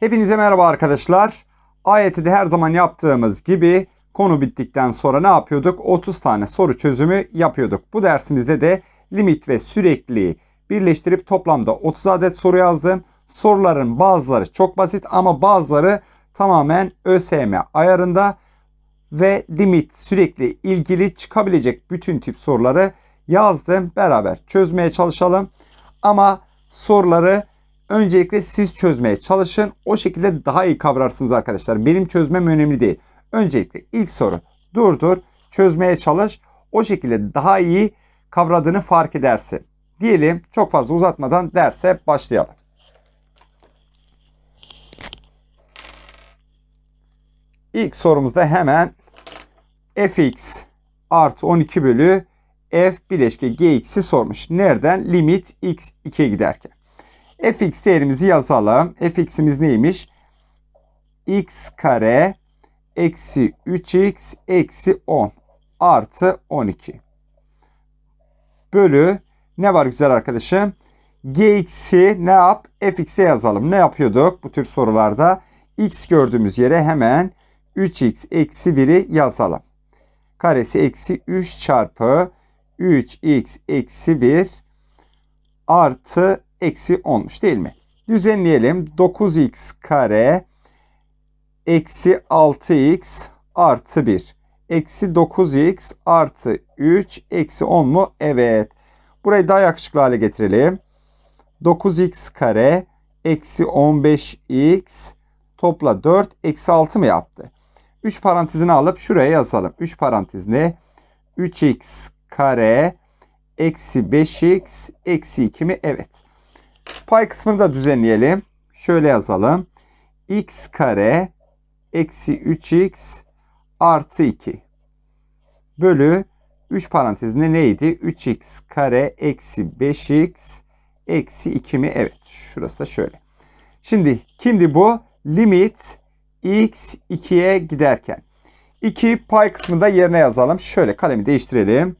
Hepinize merhaba arkadaşlar. de her zaman yaptığımız gibi konu bittikten sonra ne yapıyorduk? 30 tane soru çözümü yapıyorduk. Bu dersimizde de limit ve sürekli birleştirip toplamda 30 adet soru yazdım. Soruların bazıları çok basit ama bazıları tamamen ÖSYM ayarında ve limit sürekli ilgili çıkabilecek bütün tip soruları yazdım. Beraber çözmeye çalışalım. Ama soruları Öncelikle siz çözmeye çalışın. O şekilde daha iyi kavrarsınız arkadaşlar. Benim çözmem önemli değil. Öncelikle ilk soru durdur, çözmeye çalış. O şekilde daha iyi kavradığını fark edersin. Diyelim çok fazla uzatmadan derse başlayalım. İlk sorumuzda hemen fx artı 12 bölü f bileşke gx'i sormuş. Nereden? Limit x 2'ye giderken fx değerimizi yazalım. fx'imiz neymiş? x kare eksi 3x eksi 10 artı 12 bölü ne var güzel arkadaşım? gx'i ne yap? fx'de yazalım. Ne yapıyorduk bu tür sorularda? x gördüğümüz yere hemen 3x eksi 1'i yazalım. Karesi eksi 3 çarpı 3x eksi 1 artı eksi 10'muş değil mi? Düzenleyelim. 9x kare eksi 6x artı 1. Eksi 9x artı 3 eksi 10 mu? Evet. Burayı daha yakışıklı hale getirelim. 9x kare eksi 15x topla 4 eksi 6 mı yaptı? 3 parantezini alıp şuraya yazalım. 3 parantezine 3x kare eksi 5x eksi 2 mi? Evet. Pay kısmını da düzenleyelim. Şöyle yazalım. x kare eksi 3x artı 2 bölü 3 parantezinde neydi? 3x kare eksi 5x eksi 2 mi? Evet. Şurası da şöyle. Şimdi kimdi bu? Limit x 2'ye giderken. 2 pay kısmında yerine yazalım. Şöyle kalemi değiştirelim.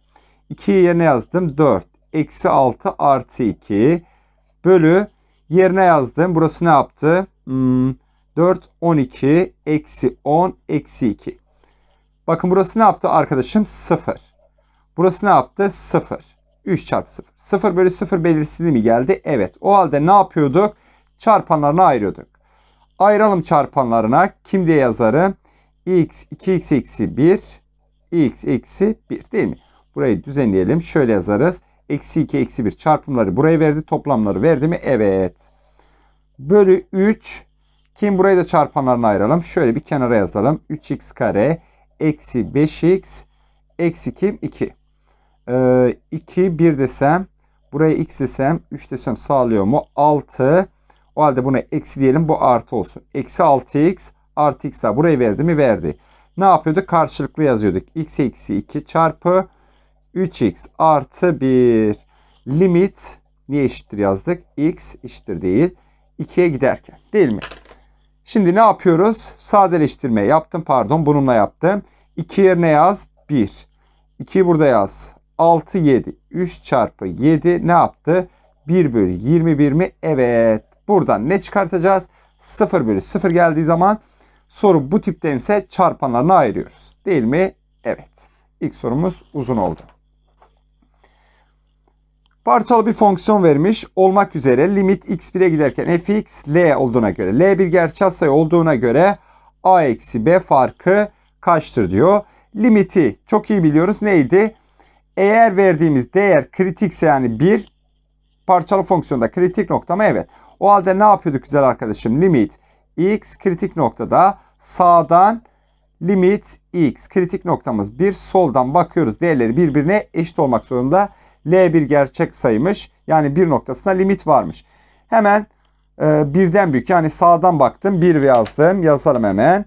2'yi yerine yazdım. 4 eksi 6 artı 2 bölü yerine yazdım. Burası ne yaptı? Hmm, 4, 12, eksi 10, eksi 2. Bakın burası ne yaptı arkadaşım? 0. Burası ne yaptı? 0. 3 çarpı 0. 0 bölü 0 belirsizliği mi geldi? Evet. O halde ne yapıyorduk? Çarpanlarına ayırıyorduk. Ayıralım çarpanlarına. Kim diye yazarım? x 2x eksi 1 x eksi 1 değil mi? Burayı düzenleyelim. Şöyle yazarız. Eksi 2, eksi 1 çarpımları buraya verdi. Toplamları verdi mi? Evet. Bölü 3. Kim burayı da çarpanlarına ayıralım. Şöyle bir kenara yazalım. 3x kare eksi 5x eksi kim? 2. Ee, 2, 1 desem. Buraya x desem. 3 desem sağlıyor mu? 6. O halde buna eksi diyelim. Bu artı olsun. Eksi 6x artı x daha burayı verdi mi? Verdi. Ne yapıyorduk? Karşılıklı yazıyorduk. x eksi 2 çarpı 3x artı 1 limit niye eşittir yazdık? x eşittir değil 2'ye giderken değil mi? Şimdi ne yapıyoruz? Sadeleştirme yaptım pardon bununla yaptım. 2 yerine yaz 1. 2'yi burada yaz. 6 7 3 çarpı 7 ne yaptı? 1 bölü 21 mi? Evet. Buradan ne çıkartacağız? 0 bölü 0 geldiği zaman soru bu tiptense çarpanlarına ayırıyoruz. Değil mi? Evet. İlk sorumuz uzun oldu. Parçalı bir fonksiyon vermiş olmak üzere limit x1'e giderken fx l olduğuna göre l bir gerçel sayı olduğuna göre a eksi b farkı kaçtır diyor. Limiti çok iyi biliyoruz neydi? Eğer verdiğimiz değer kritikse yani bir parçalı fonksiyonda kritik nokta mı? Evet. O halde ne yapıyorduk güzel arkadaşım? Limit x kritik noktada sağdan limit x kritik noktamız bir soldan bakıyoruz değerleri birbirine eşit olmak zorunda. L bir gerçek sayımış. Yani bir noktasına limit varmış. Hemen e, birden büyük yani sağdan baktım 1 yazdım. Yazalım hemen.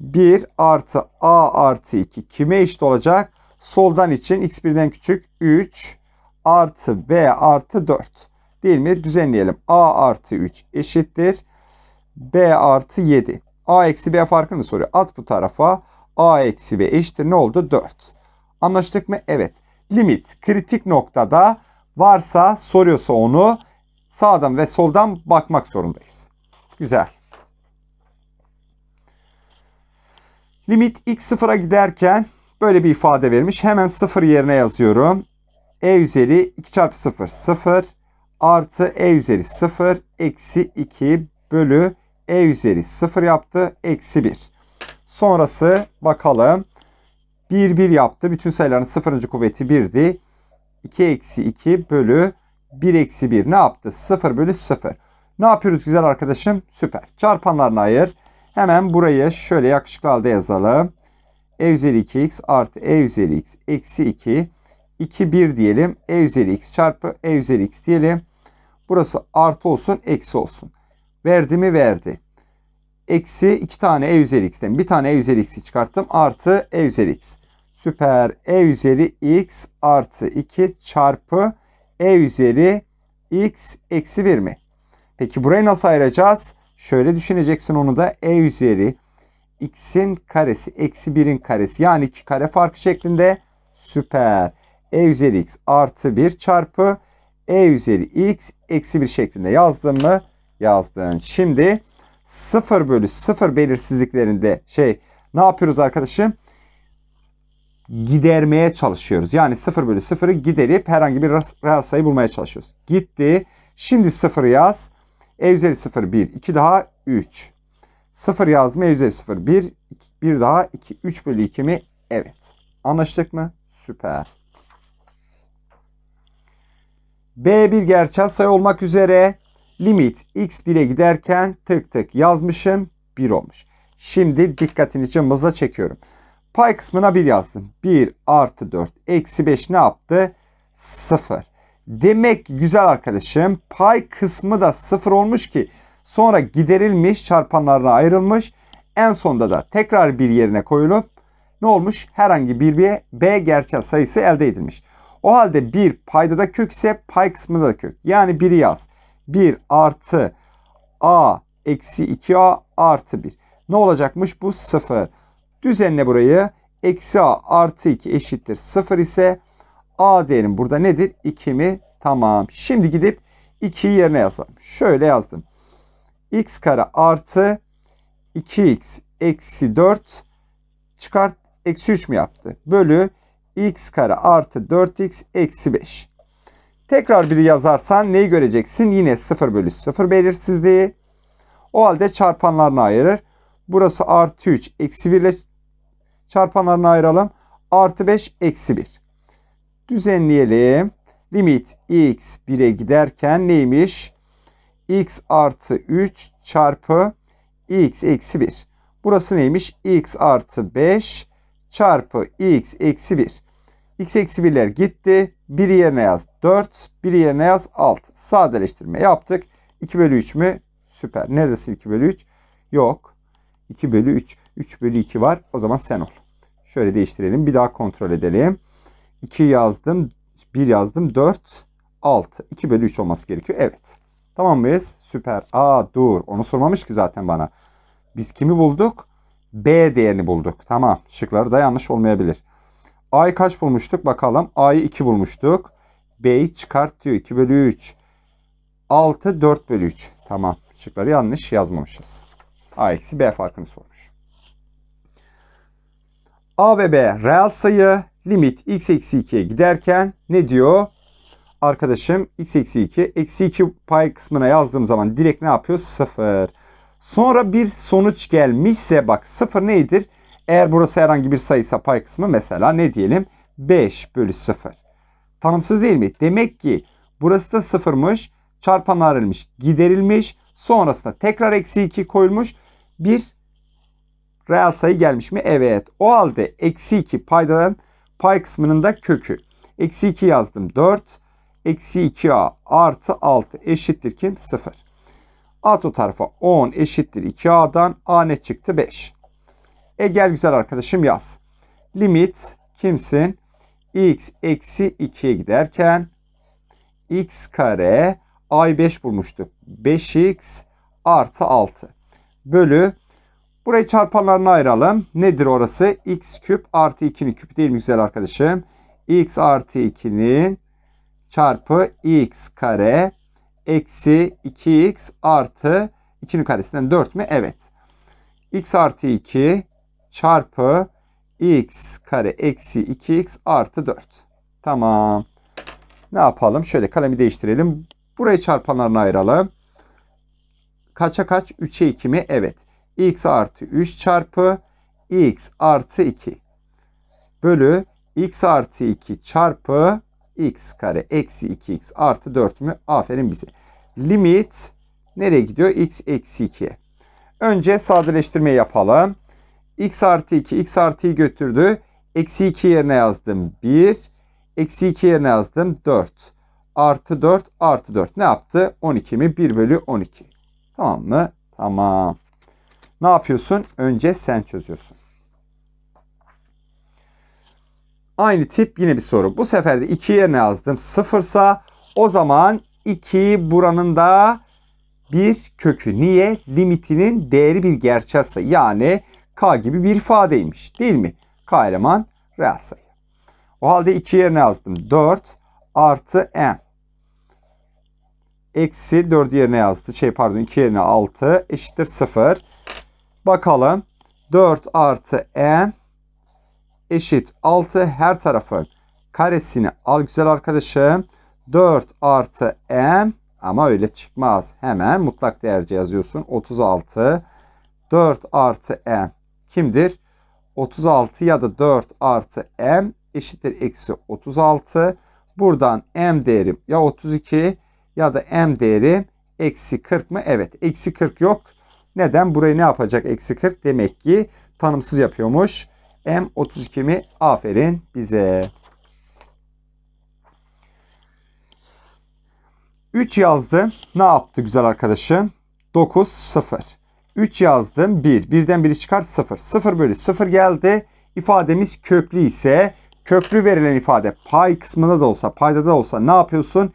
1 artı a artı 2 kime eşit olacak? Soldan için x birden küçük 3 artı b artı 4 değil mi? Düzenleyelim. a artı 3 eşittir. b artı 7. a eksi b farkını soruyor. At bu tarafa. a eksi b eşittir ne oldu? 4. Anlaştık mı? Evet limit kritik noktada varsa soruyorsa onu sağdan ve soldan bakmak zorundayız. Güzel. Limit x sıfıra giderken böyle bir ifade vermiş. Hemen sıfır yerine yazıyorum. e üzeri 2 çarpı 0 0 artı e üzeri 0 eksi 2 bölü e üzeri 0 yaptı eksi 1. Sonrası bakalım. 1 1 yaptı. Bütün sayıların sıfırıncı kuvveti 1'di. 2 eksi 2 bölü 1 eksi 1 ne yaptı? 0 bölü 0. Ne yapıyoruz güzel arkadaşım? Süper. Çarpanlarına ayır. Hemen burayı şöyle yakışıklı halde yazalım. E üzeri 2x artı E üzeri x eksi 2. 2 1 diyelim. E üzeri x çarpı E üzeri x diyelim. Burası artı olsun eksi olsun. Verdi mi verdi. Eksi 2 tane e üzeri x'ten bir tane e üzeri x'i çıkarttım. Artı e üzeri x. Süper e üzeri x artı 2 çarpı e üzeri x eksi 1 mi? Peki burayı nasıl ayıracağız? Şöyle düşüneceksin onu da e üzeri x'in karesi eksi 1'in karesi yani 2 kare farkı şeklinde süper. e üzeri x artı 1 çarpı e üzeri x eksi 1 şeklinde yazdın mı? Yazdın. Şimdi 0 bölü 0 belirsizliklerinde şey ne yapıyoruz arkadaşım? Gidermeye çalışıyoruz. Yani 0 bölü 0'ı giderip herhangi bir reel sayı bulmaya çalışıyoruz. Gitti. Şimdi 0 yaz. E üzeri 0 1. 2 daha 3. 0 yazdım. E üzeri 0 1. 2, 1 daha 2. 3 bölü 2 mi? Evet. Anlaştık mı? Süper. B bir gerçel sayı olmak üzere Limit x 1'e giderken tık tık yazmışım 1 olmuş. Şimdi dikkatinizi maza çekiyorum. Pay kısmına 1 yazdım. 1 artı 4 eksi 5 ne yaptı? 0. Demek ki güzel arkadaşım pay kısmı da 0 olmuş ki sonra giderilmiş çarpanlarına ayrılmış. En sonda da tekrar bir yerine koyulup ne olmuş? Herhangi bir B, B gerçel sayısı elde edilmiş. O halde 1 payda da kök ise pay kısmında da kök. Yani 1'i yaz. 1 artı a eksi 2a artı 1. Ne olacakmış? Bu 0. Düzenle burayı. Eksi a artı 2 eşittir 0 ise a değerim burada nedir? 2 mi? Tamam. Şimdi gidip 2'yi yerine yazalım. Şöyle yazdım. x kare artı 2x eksi 4 çıkart eksi 3 mü yaptı? Bölü x kare artı 4x eksi 5. Tekrar biri yazarsan neyi göreceksin? Yine 0 bölü 0 belirsizliği. O halde çarpanlarını ayırır. Burası artı 3 eksi 1 ile çarpanlarını ayıralım. Artı 5 eksi 1. Düzenleyelim. Limit x 1'e giderken neymiş? x artı 3 çarpı x eksi 1. Burası neymiş? x artı 5 çarpı x eksi 1 x eksi 1'ler gitti. 1 yerine yaz 4. 1 yerine yaz 6. Sadeleştirme yaptık. 2 bölü 3 mü? Süper. Neredesin 2 bölü 3? Yok. 2 bölü 3. 3 bölü 2 var. O zaman sen ol. Şöyle değiştirelim. Bir daha kontrol edelim. 2 yazdım. 1 yazdım. 4. 6. 2 bölü 3 olması gerekiyor. Evet. Tamam mıyız? Süper. Aa dur. Onu sormamış ki zaten bana. Biz kimi bulduk? B değerini bulduk. Tamam. Şıkları da yanlış olmayabilir. A'yı kaç bulmuştuk bakalım. A'yı 2 bulmuştuk. B'yi çıkart diyor. 2 bölü 3. 6 4 bölü 3. Tamam. Şıkları yanlış yazmamışız. A eksi B farkını sormuş. A ve B reel sayı limit x eksi 2'ye giderken ne diyor? Arkadaşım x eksi 2 eksi 2 pay kısmına yazdığım zaman direkt ne yapıyor? 0. Sonra bir sonuç gelmişse bak 0 nedir? Eğer burası herhangi bir sayısa pay kısmı mesela ne diyelim 5 bölü 0. Tanımsız değil mi? Demek ki burası da sıfırmış. Çarpan ayrılmış. Giderilmiş. Sonrasında tekrar eksi 2 koyulmuş. Bir reel sayı gelmiş mi? Evet. O halde eksi 2 paydadan pay kısmının da kökü. Eksi 2 yazdım. 4. Eksi 2a artı 6 eşittir kim? 0. A o tarafa 10 eşittir 2a'dan a ne çıktı? 5. E gel güzel arkadaşım yaz. Limit kimsin? x eksi 2'ye giderken x kare ay 5 bulmuştuk. 5x artı 6 bölü burayı çarpanlarına ayıralım. Nedir orası? x küp artı 2'nin küpü değil mi güzel arkadaşım? x artı 2'nin çarpı x kare eksi 2x artı 2'nin karesinden 4 mü? Evet. x artı 2 çarpı x kare eksi 2x artı 4. Tamam. Ne yapalım? Şöyle kalemi değiştirelim. Burayı çarpanlarına ayıralım. Kaça kaç? 3'e 2 mi? Evet. x artı 3 çarpı x artı 2 bölü x artı 2 çarpı x kare eksi 2x artı 4 mü? Aferin bize. Limit nereye gidiyor? x eksi 2 Önce sadeleştirme yapalım x artı 2 x artıyı götürdü. Eksi 2 yerine yazdım 1. Eksi 2 yerine yazdım 4. Artı 4 artı 4 ne yaptı? 12 mi? 1 bölü 12. Tamam mı? Tamam. Ne yapıyorsun? Önce sen çözüyorsun. Aynı tip yine bir soru. Bu sefer de 2 yerine yazdım. 0 ise o zaman 2 buranın da bir kökü. Niye? Limitinin değeri bir gerçel Yani K gibi bir ifadeymiş değil mi? K eleman reel sayı. O halde 2 yerine yazdım. 4 artı n. Eksi 4 yerine yazdı. Şey pardon 2 yerine 6 eşittir 0. Bakalım 4 artı n eşit 6 her tarafın karesini al güzel arkadaşım. 4 artı m ama öyle çıkmaz. Hemen mutlak değerce yazıyorsun. 36 4 artı m kimdir? 36 ya da 4 artı m eşittir eksi 36. Buradan m değerim ya 32 ya da m değerim eksi 40 mı? Evet eksi 40 yok. Neden? Burayı ne yapacak eksi 40? Demek ki tanımsız yapıyormuş. m 32 mi? Aferin bize. 3 yazdı. Ne yaptı güzel arkadaşım? 9 0. 3 yazdım 1. Birden biri çıkar 0. 0 bölü 0 geldi. İfademiz köklü ise köklü verilen ifade pay kısmında da olsa payda da olsa ne yapıyorsun?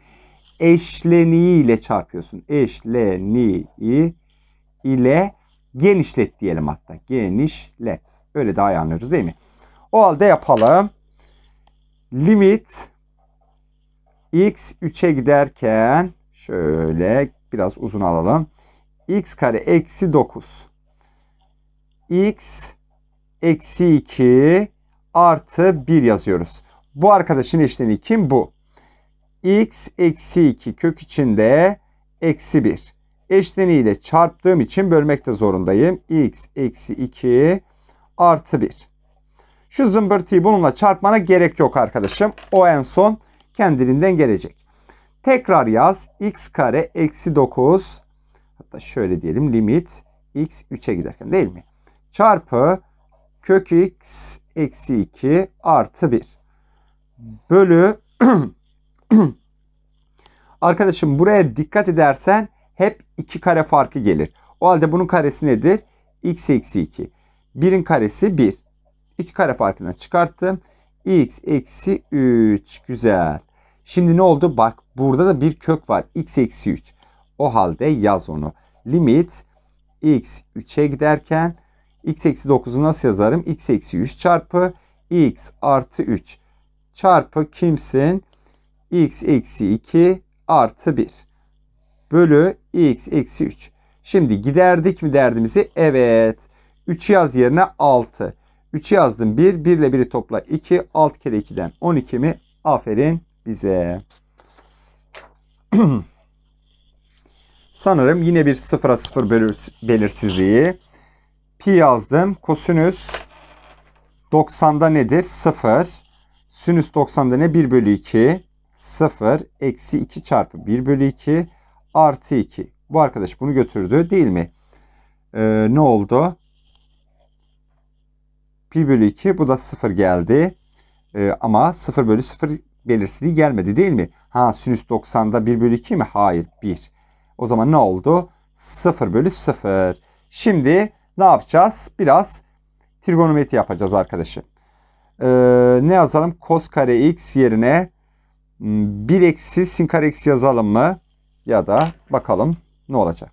Eşleniği ile çarpıyorsun. Eşleniği ile genişlet diyelim hatta. Genişlet. Öyle daha iyi anlıyoruz değil mi? O halde yapalım. Limit x 3'e giderken şöyle biraz uzun alalım x kare eksi 9. x eksi 2 artı 1 yazıyoruz. Bu arkadaşın eşleniği kim? Bu. x eksi 2 kök içinde eksi 1. Eşleniyle çarptığım için bölmekte zorundayım. x eksi 2 artı 1. Şu zımbırtıyı bununla çarpmana gerek yok arkadaşım. O en son kendiliğinden gelecek. Tekrar yaz. x kare eksi 9 da şöyle diyelim limit x 3'e giderken değil mi? Çarpı kök x eksi 2 artı 1 bölü arkadaşım buraya dikkat edersen hep 2 kare farkı gelir. O halde bunun karesi nedir? x eksi 2. 1'in karesi 1. 2 kare farkından çıkarttım. x eksi 3. Güzel. Şimdi ne oldu? Bak burada da bir kök var. x eksi 3. O halde yaz onu limit x 3'e giderken x eksi 9'u nasıl yazarım? x eksi 3 çarpı x artı 3 çarpı kimsin? x eksi 2 artı 1 bölü x eksi 3. Şimdi giderdik mi derdimizi? Evet. 3 yaz yerine 6. 3 yazdım 1. 1 ile 1'i topla 2. 6 kere 2'den 12 mi? Aferin bize. Sanırım yine bir sıfıra sıfır belirsizliği. Pi yazdım. Kosinüs 90'da nedir? 0. Sinüs 90'da ne? 1 bölü 2. 0. Eksi 2 çarpı 1 bölü 2. Artı 2. Bu arkadaş bunu götürdü değil mi? Ee, ne oldu? Pi bölü 2. Bu da 0 geldi. Ee, ama 0 bölü 0 belirsizliği gelmedi değil mi? Ha sinüs 90'da 1 bölü 2 mi? Hayır 1. O zaman ne oldu? 0 bölü 0. Şimdi ne yapacağız? Biraz trigonometri yapacağız arkadaşım. Ee, ne yazalım? Cos kare x yerine 1 hmm, eksi sin kare x yazalım mı? Ya da bakalım ne olacak?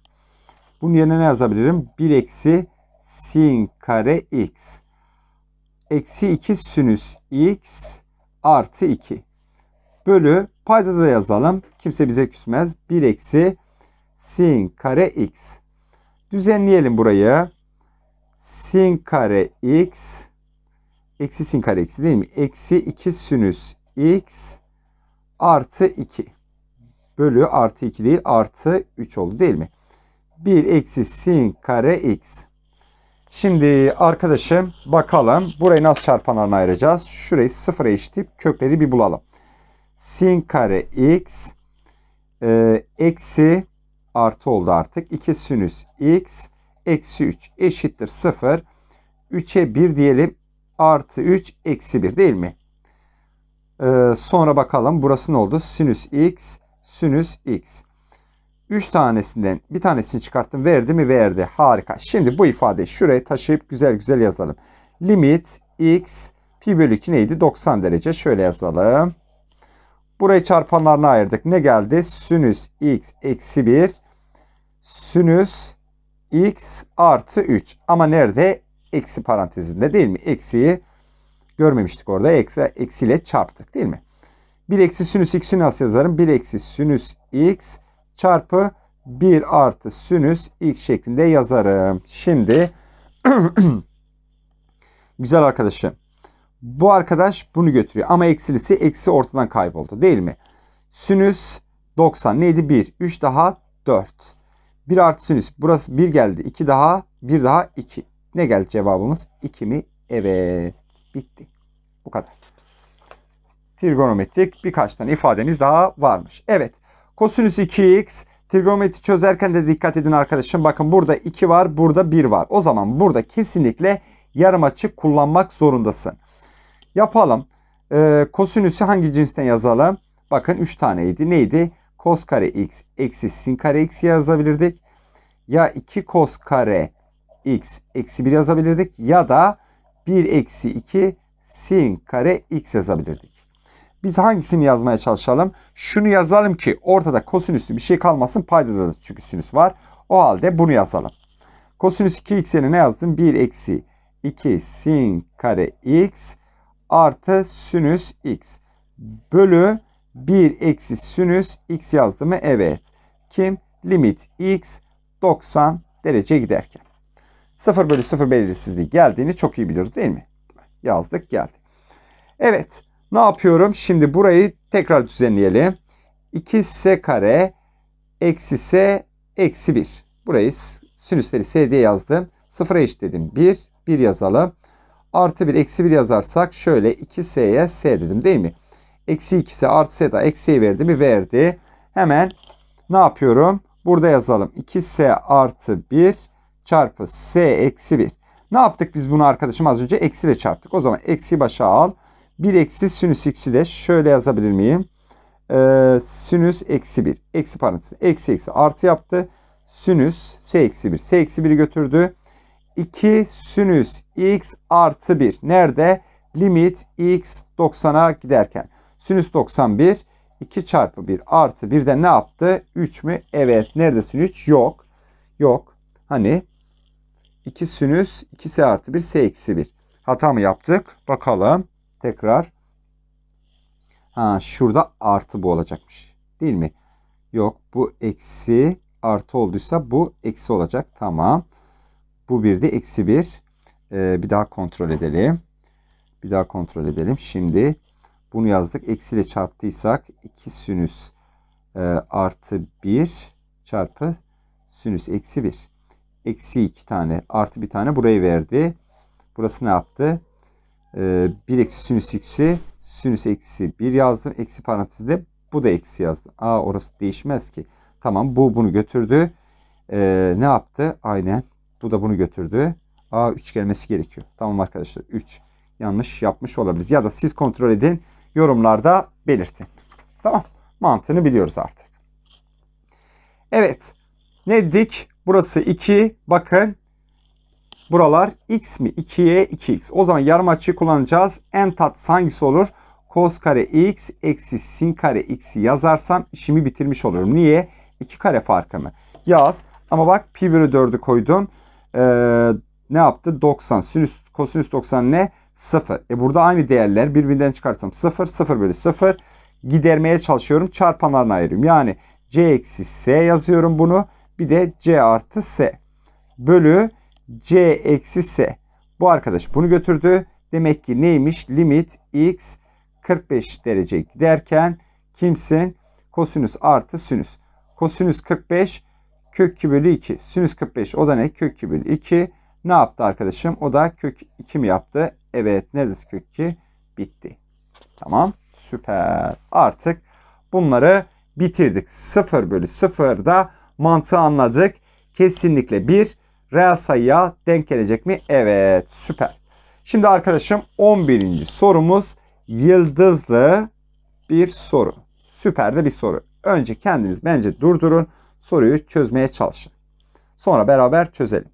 Bunun yerine ne yazabilirim? 1 eksi sin kare x. Eksi 2 sinüs x artı 2. Bölü payda da yazalım. Kimse bize küsmez. 1 eksi sin kare x. Düzenleyelim burayı. Sin kare x. Eksi sin kare x değil mi? Eksi 2 sinüs x artı 2. Bölü artı 2 değil artı 3 oldu değil mi? 1 eksi sin kare x. Şimdi arkadaşım bakalım burayı nasıl çarpanlarına ayıracağız? Şurayı sıfıra eşitip kökleri bir bulalım. Sin kare x e, eksi artı oldu artık. 2 sinüs x eksi 3 eşittir 0. 3'e 1 diyelim. Artı 3 eksi 1 değil mi? Ee, sonra bakalım burası ne oldu? Sinüs x sinüs x. 3 tanesinden bir tanesini çıkarttım. Verdi mi? Verdi. Harika. Şimdi bu ifadeyi şuraya taşıyıp güzel güzel yazalım. Limit x pi bölü 2 neydi? 90 derece. Şöyle yazalım. Burayı çarpanlarına ayırdık. Ne geldi? Sinüs x eksi 1. Sinüs x artı 3. Ama nerede? Eksi parantezinde değil mi? Eksiyi görmemiştik orada. Eksi, eksiyle çarptık değil mi? 1 eksi sinüs x'i nasıl yazarım? 1 eksi sinüs x çarpı 1 artı sinüs x şeklinde yazarım. Şimdi güzel arkadaşım bu arkadaş bunu götürüyor. Ama eksilisi eksi ortadan kayboldu değil mi? Sinüs 90 neydi? 1. 3 daha 4. 1 artı sinüs. Burası 1 geldi. 2 daha 1 daha 2. Ne geldi cevabımız? 2 mi? Evet. Bitti. Bu kadar. Trigonometrik birkaç tane ifademiz daha varmış. Evet. Kosinüs 2x Trigonometri çözerken de dikkat edin arkadaşım. Bakın burada 2 var, burada 1 var. O zaman burada kesinlikle yarım açı kullanmak zorundasın. Yapalım. E, kosinüsü hangi cinsten yazalım? Bakın 3 taneydi. Neydi? Kos kare x eksi sin kare x yazabilirdik. Ya 2 kos kare x eksi 1 yazabilirdik. Ya da 1 eksi 2 sin kare x yazabilirdik. Biz hangisini yazmaya çalışalım? Şunu yazalım ki ortada kosinüslü bir şey kalmasın. Paydada da çünkü sinüs var. O halde bunu yazalım. Kosinüs 2x yerine ne yazdım? 1 eksi 2 sin kare x artı sinüs x bölü 1 eksi sinüs x yazdı mı? Evet. Kim? Limit x 90 derece giderken. 0 bölü 0 belirsizliği geldiğini çok iyi biliyoruz değil mi? Yazdık geldi. Evet. Ne yapıyorum? Şimdi burayı tekrar düzenleyelim. 2s kare eksi s eksi 1. Burayı sinüsleri s diye yazdım. 0'a eşit dedim. 1, 1 yazalım. Artı 1 eksi 1 yazarsak şöyle 2s'ye s dedim değil mi? Eksi 2 2'si artı s da eksiye verdi mi? Verdi. Hemen ne yapıyorum? Burada yazalım. 2s artı 1 çarpı s eksi 1. Ne yaptık biz bunu arkadaşım az önce eksiyle çarptık. O zaman eksi başa al. 1 eksi sinüs x'i de şöyle yazabilir miyim? Ee, sinüs eksi 1. Eksi parantezinde eksi eksi artı yaptı. Sinüs s eksi 1. S eksi 1'i götürdü. 2 sinüs x artı 1. Nerede? Limit x 90'a giderken. Sinüs 91 2 çarpı 1 artı 1'de ne yaptı? 3 mü? Evet. Nerede sinüs? Yok. Yok. Hani 2 sinüs 2s artı 1 s eksi 1. Hata mı yaptık? Bakalım. Tekrar. Ha, şurada artı bu olacakmış. Değil mi? Yok. Bu eksi artı olduysa bu eksi olacak. Tamam. Bu bir de eksi bir. Ee, bir daha kontrol edelim. Bir daha kontrol edelim. Şimdi bunu yazdık. Eksiyle çarptıysak 2 sinüs e, artı 1 çarpı sinüs eksi 1. Eksi 2 tane artı bir tane burayı verdi. Burası ne yaptı? E, ee, 1 eksi sinüs x'i sinüs eksi 1 yazdım. Eksi parantezde bu da eksi yazdım. Aa orası değişmez ki. Tamam bu bunu götürdü. E, ne yaptı? Aynen bu da bunu götürdü. A3 gelmesi gerekiyor. Tamam arkadaşlar 3. Yanlış yapmış olabiliriz. Ya da siz kontrol edin. Yorumlarda belirtin. Tamam. Mantığını biliyoruz artık. Evet. Ne dedik? Burası 2. Bakın. Buralar x mi? 2'ye 2x. O zaman yarım açıyı kullanacağız. En tat hangisi olur? Cos kare x eksi sin kare x'i yazarsam işimi bitirmiş olurum. Niye? 2 kare farkı mı? Yaz. Ama bak pi bölü 4'ü koydum e, ne yaptı? 90. Sinüs, kosinüs 90 ne? 0. E burada aynı değerler birbirinden çıkarsam 0, 0 bölü 0 gidermeye çalışıyorum. Çarpanlarına ayırıyorum. Yani c eksi s yazıyorum bunu. Bir de c artı s bölü c eksi s. Bu arkadaş bunu götürdü. Demek ki neymiş? Limit x 45 derece giderken kimsin? Kosinüs artı sinüs. Kosinüs 45 Kök 2 bölü 2. Sinüs 45 o da ne? Kök 2 bölü 2. Ne yaptı arkadaşım? O da kök 2 mi yaptı? Evet. Neredeyse kök 2? Bitti. Tamam. Süper. Artık bunları bitirdik. 0 bölü 0 da mantığı anladık. Kesinlikle 1 reel sayıya denk gelecek mi? Evet. Süper. Şimdi arkadaşım 11. sorumuz yıldızlı bir soru. Süper de bir soru. Önce kendiniz bence durdurun soruyu çözmeye çalışın. Sonra beraber çözelim.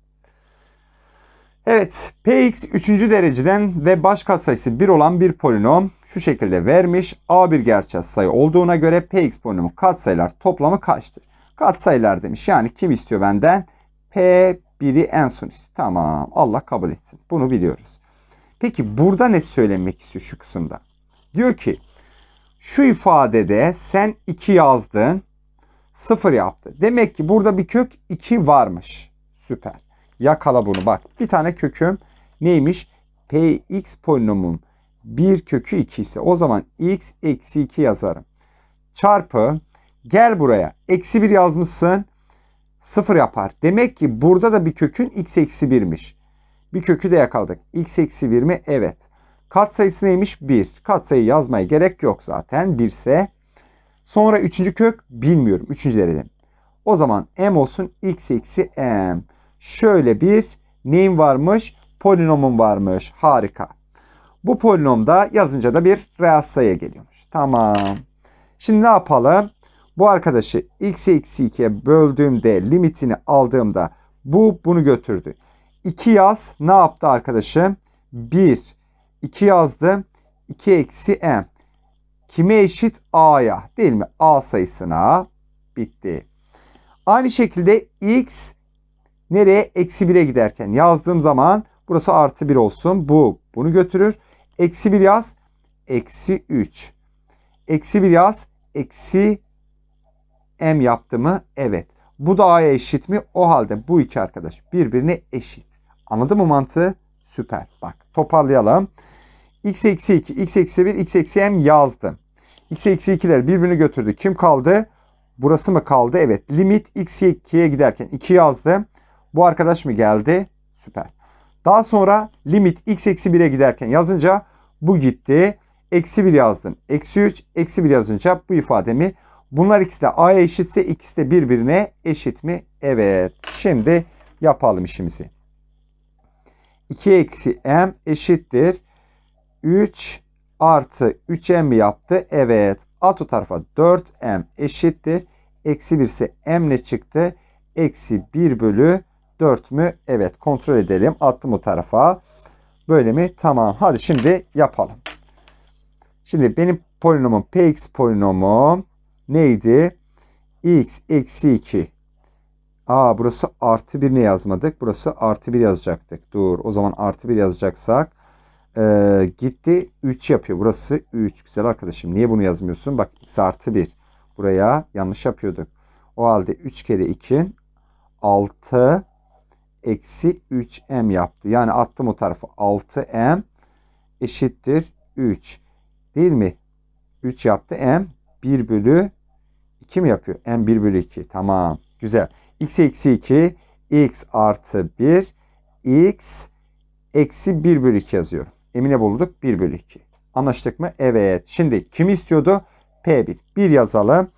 Evet Px 3. dereceden ve baş katsayısı 1 olan bir polinom şu şekilde vermiş. A bir gerçel sayı olduğuna göre Px polinomu katsayılar toplamı kaçtır? Katsayılar demiş. Yani kim istiyor benden? P1'i en son istiyor. Tamam Allah kabul etsin. Bunu biliyoruz. Peki burada ne söylemek istiyor şu kısımda? Diyor ki şu ifadede sen 2 yazdın. 0 yaptı. Demek ki burada bir kök 2 varmış. Süper. Yakala bunu bak. Bir tane köküm neymiş? Px polinomun 1 kökü 2 ise o zaman x eksi 2 yazarım. Çarpı gel buraya eksi 1 yazmışsın 0 yapar. Demek ki burada da bir kökün x eksi 1'miş. Bir kökü de yakaladık. x eksi 1 mi? Evet. Katsayısı neymiş? 1. Katsayı yazmaya gerek yok zaten. 1 ise Sonra üçüncü kök bilmiyorum. Üçüncü derece. O zaman m olsun x eksi m. Şöyle bir neyim varmış? Polinomum varmış. Harika. Bu polinomda yazınca da bir reel sayıya geliyormuş. Tamam. Şimdi ne yapalım? Bu arkadaşı x eksi 2'ye böldüğümde limitini aldığımda bu bunu götürdü. 2 yaz ne yaptı arkadaşım? 1. 2 yazdı. 2 eksi m kime eşit? A'ya değil mi? A sayısına bitti. Aynı şekilde x nereye? Eksi 1'e giderken yazdığım zaman burası artı 1 olsun. Bu bunu götürür. Eksi 1 yaz. Eksi 3. Eksi 1 yaz. Eksi m yaptı mı? Evet. Bu da a'ya eşit mi? O halde bu iki arkadaş birbirine eşit. Anladın mı mantığı? Süper. Bak toparlayalım x eksi 2, x eksi 1, x eksi m yazdım. x eksi 2'ler birbirini götürdü. Kim kaldı? Burası mı kaldı? Evet. Limit x 2'ye giderken 2 yazdı. Bu arkadaş mı geldi? Süper. Daha sonra limit x eksi 1'e giderken yazınca bu gitti. Eksi 1 yazdım. Eksi 3, eksi 1 yazınca bu ifademi. Bunlar ikisi de a'ya eşitse ikisi de birbirine eşit mi? Evet. Şimdi yapalım işimizi. 2 eksi m eşittir. 3 artı 3m yaptı. Evet. A tarafa 4m eşittir. Eksi 1 ise m ne çıktı? Eksi 1 bölü 4 mü? Evet. Kontrol edelim. Attım o tarafa. Böyle mi? Tamam. Hadi şimdi yapalım. Şimdi benim polinomum px polinomum neydi? x eksi 2. Aa burası artı 1 ne yazmadık? Burası artı 1 yazacaktık. Dur o zaman artı 1 yazacaksak ee, gitti 3 yapıyor. Burası 3. Güzel arkadaşım niye bunu yazmıyorsun? Bak x artı 1. Buraya yanlış yapıyorduk. O halde 3 kere 2 6 eksi 3m yaptı. Yani attım o tarafı 6m eşittir 3. Değil mi? 3 yaptı. M 1 bölü 2 mi yapıyor? M 1 bölü 2. Tamam. Güzel. X eksi 2. X artı 1. X eksi 1 bölü 2 yazıyorum. Emine bulduk 1 bölü 2. Anlaştık mı? Evet. Şimdi kim istiyordu? P1. 1 yazalım.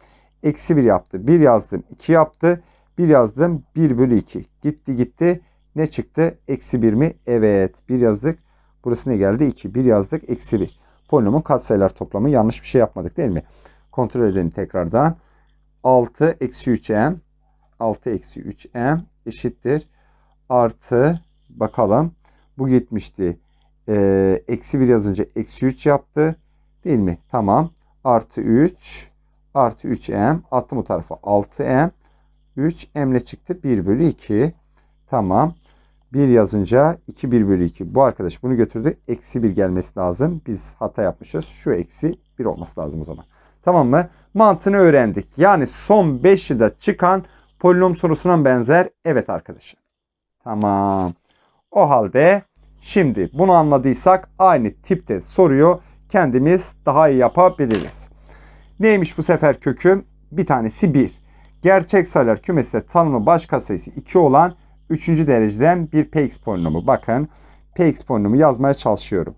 Eksi 1 yaptı. 1 yazdım 2 yaptı. 1 yazdım 1 bölü 2. Gitti gitti. Ne çıktı? Eksi 1 mi? Evet. 1 yazdık. Burası ne geldi? 2. 1 yazdık. Eksi 1. Polinomun katsayılar toplamı. Yanlış bir şey yapmadık değil mi? Kontrol edelim tekrardan. 6 eksi 3m. 6 eksi 3m eşittir. Artı bakalım. Bu gitmişti. Ee, eksi 1 yazınca eksi 3 yaptı. Değil mi? Tamam. Artı 3 artı 3m attım bu tarafa 6m 3 m ile çıktı 1 bölü 2 tamam 1 yazınca 2 1 bölü 2 bu arkadaş bunu götürdü eksi 1 gelmesi lazım biz hata yapmışız şu eksi 1 olması lazım o zaman tamam mı mantığını öğrendik yani son 5 de çıkan polinom sorusuna benzer evet arkadaşım tamam o halde Şimdi bunu anladıysak aynı tipte soruyu kendimiz daha iyi yapabiliriz. Neymiş bu sefer köküm? Bir tanesi 1. Gerçek sayılar kümesinde tanımı baş katsayısı 2 olan 3. dereceden bir px polinomu. Bakın px polinomu yazmaya çalışıyorum.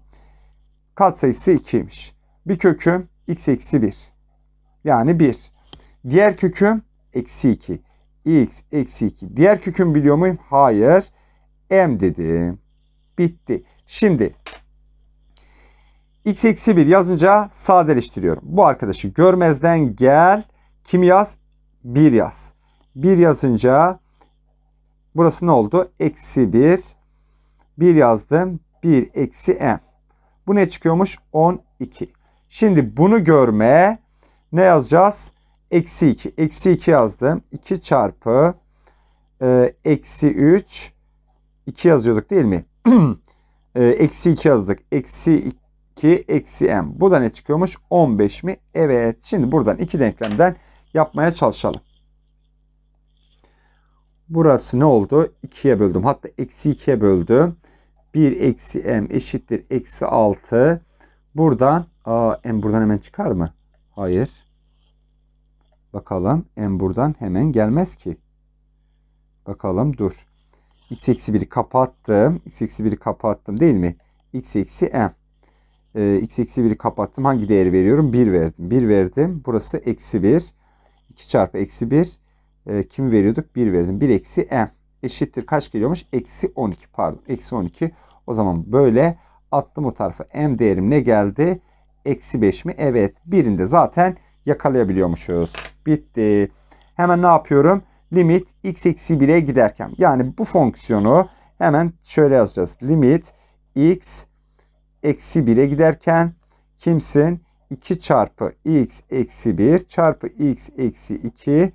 Katsayısı 2'ymiş. Bir köküm x eksi 1. Yani 1. Diğer köküm eksi 2. x eksi 2. Diğer köküm biliyor muyum? Hayır. m dedim. Bitti. Şimdi x eksi 1 yazınca sadeleştiriyorum. Bu arkadaşı görmezden gel. Kim yaz? 1 yaz. 1 yazınca burası ne oldu? Eksi 1. 1 yazdım. 1 eksi m. Bu ne çıkıyormuş? 12. Şimdi bunu görmeye ne yazacağız? Eksi 2. Eksi 2 yazdım. 2 çarpı e, eksi 3. 2 yazıyorduk değil mi? e, eksi 2 yazdık. Eksi 2 eksi m. Bu da ne çıkıyormuş? 15 mi? Evet. Şimdi buradan iki denklemden yapmaya çalışalım. Burası ne oldu? 2'ye böldüm. Hatta eksi 2'ye böldüm. 1 eksi m eşittir. Eksi 6. Buradan aa, m buradan hemen çıkar mı? Hayır. Bakalım m buradan hemen gelmez ki. Bakalım dur x eksi 1'i kapattım. x eksi 1'i kapattım değil mi? x eksi m. Ee, x eksi 1'i kapattım. Hangi değeri veriyorum? 1 verdim. 1 verdim. Burası eksi 1. 2 çarpı eksi 1. Ee, kimi veriyorduk? 1 verdim. 1 eksi m. Eşittir kaç geliyormuş? Eksi 12 pardon. Eksi 12. O zaman böyle attım o tarafa. M değerim ne geldi? Eksi 5 mi? Evet. Birinde zaten yakalayabiliyormuşuz. Bitti. Hemen ne yapıyorum? limit x eksi 1'e giderken. Yani bu fonksiyonu hemen şöyle yazacağız. Limit x eksi 1'e giderken kimsin? 2 çarpı x eksi 1 çarpı x eksi 2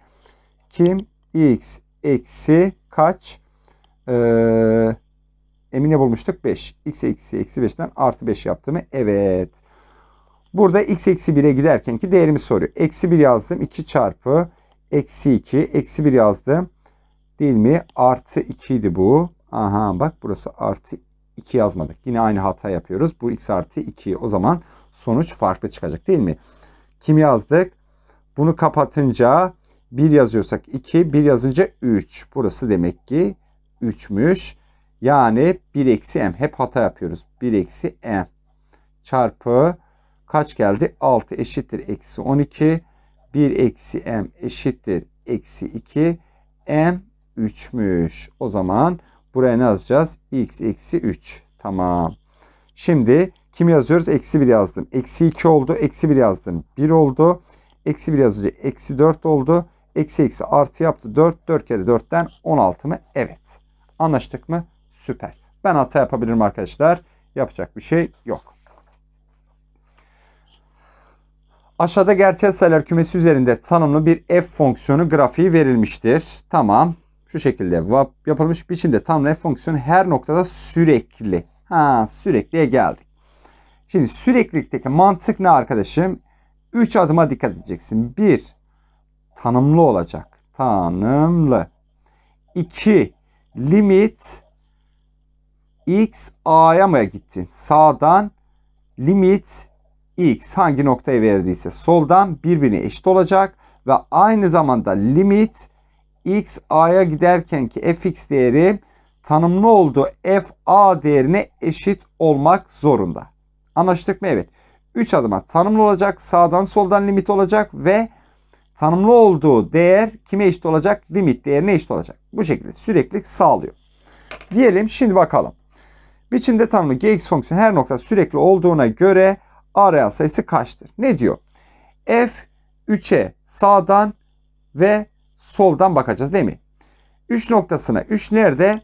kim? x eksi kaç? Ee, emine bulmuştuk 5. x eksi eksi 5'ten artı 5 yaptı mı? Evet. Burada x eksi 1'e giderken ki değerimi soruyor. Eksi 1 yazdım. 2 çarpı Eksi 2. Eksi 1 yazdı Değil mi? Artı 2 idi bu. Aha bak burası artı 2 yazmadık. Yine aynı hata yapıyoruz. Bu x artı 2. O zaman sonuç farklı çıkacak değil mi? Kim yazdık? Bunu kapatınca 1 yazıyorsak 2, 1 yazınca 3. Burası demek ki 3'müş. Yani 1 eksi m. Hep hata yapıyoruz. 1 eksi m. Çarpı kaç geldi? 6 eşittir. Eksi 12. 1 eksi m eşittir eksi 2 m 3'müş. O zaman buraya ne yazacağız? x eksi 3. Tamam. Şimdi kim yazıyoruz? Eksi 1 yazdım. Eksi 2 oldu. Eksi 1 yazdım. 1 oldu. Eksi 1 yazınca eksi 4 oldu. Eksi eksi artı yaptı. 4. 4 kere 4'ten 16 mı? Evet. Anlaştık mı? Süper. Ben hata yapabilirim arkadaşlar. Yapacak bir şey yok. Aşağıda gerçel sayılar kümesi üzerinde tanımlı bir f fonksiyonu grafiği verilmiştir. Tamam. Şu şekilde yapılmış biçimde tanımlı f fonksiyonu her noktada sürekli. Ha sürekliye geldik. Şimdi süreklilikteki mantık ne arkadaşım? 3 adıma dikkat edeceksin. 1. Tanımlı olacak. Tanımlı. 2. Limit x a'ya mı gittin? Sağdan limit x hangi noktayı verdiyse soldan birbirine eşit olacak ve aynı zamanda limit x a'ya giderken ki fx değeri tanımlı olduğu f a değerine eşit olmak zorunda. Anlaştık mı? Evet. 3 adıma tanımlı olacak. Sağdan soldan limit olacak ve tanımlı olduğu değer kime eşit olacak? Limit değerine eşit olacak. Bu şekilde süreklilik sağlıyor. Diyelim şimdi bakalım. Biçimde tanımlı gx fonksiyonu her nokta sürekli olduğuna göre A real sayısı kaçtır? Ne diyor? F 3'e sağdan ve soldan bakacağız değil mi? 3 noktasına 3 nerede?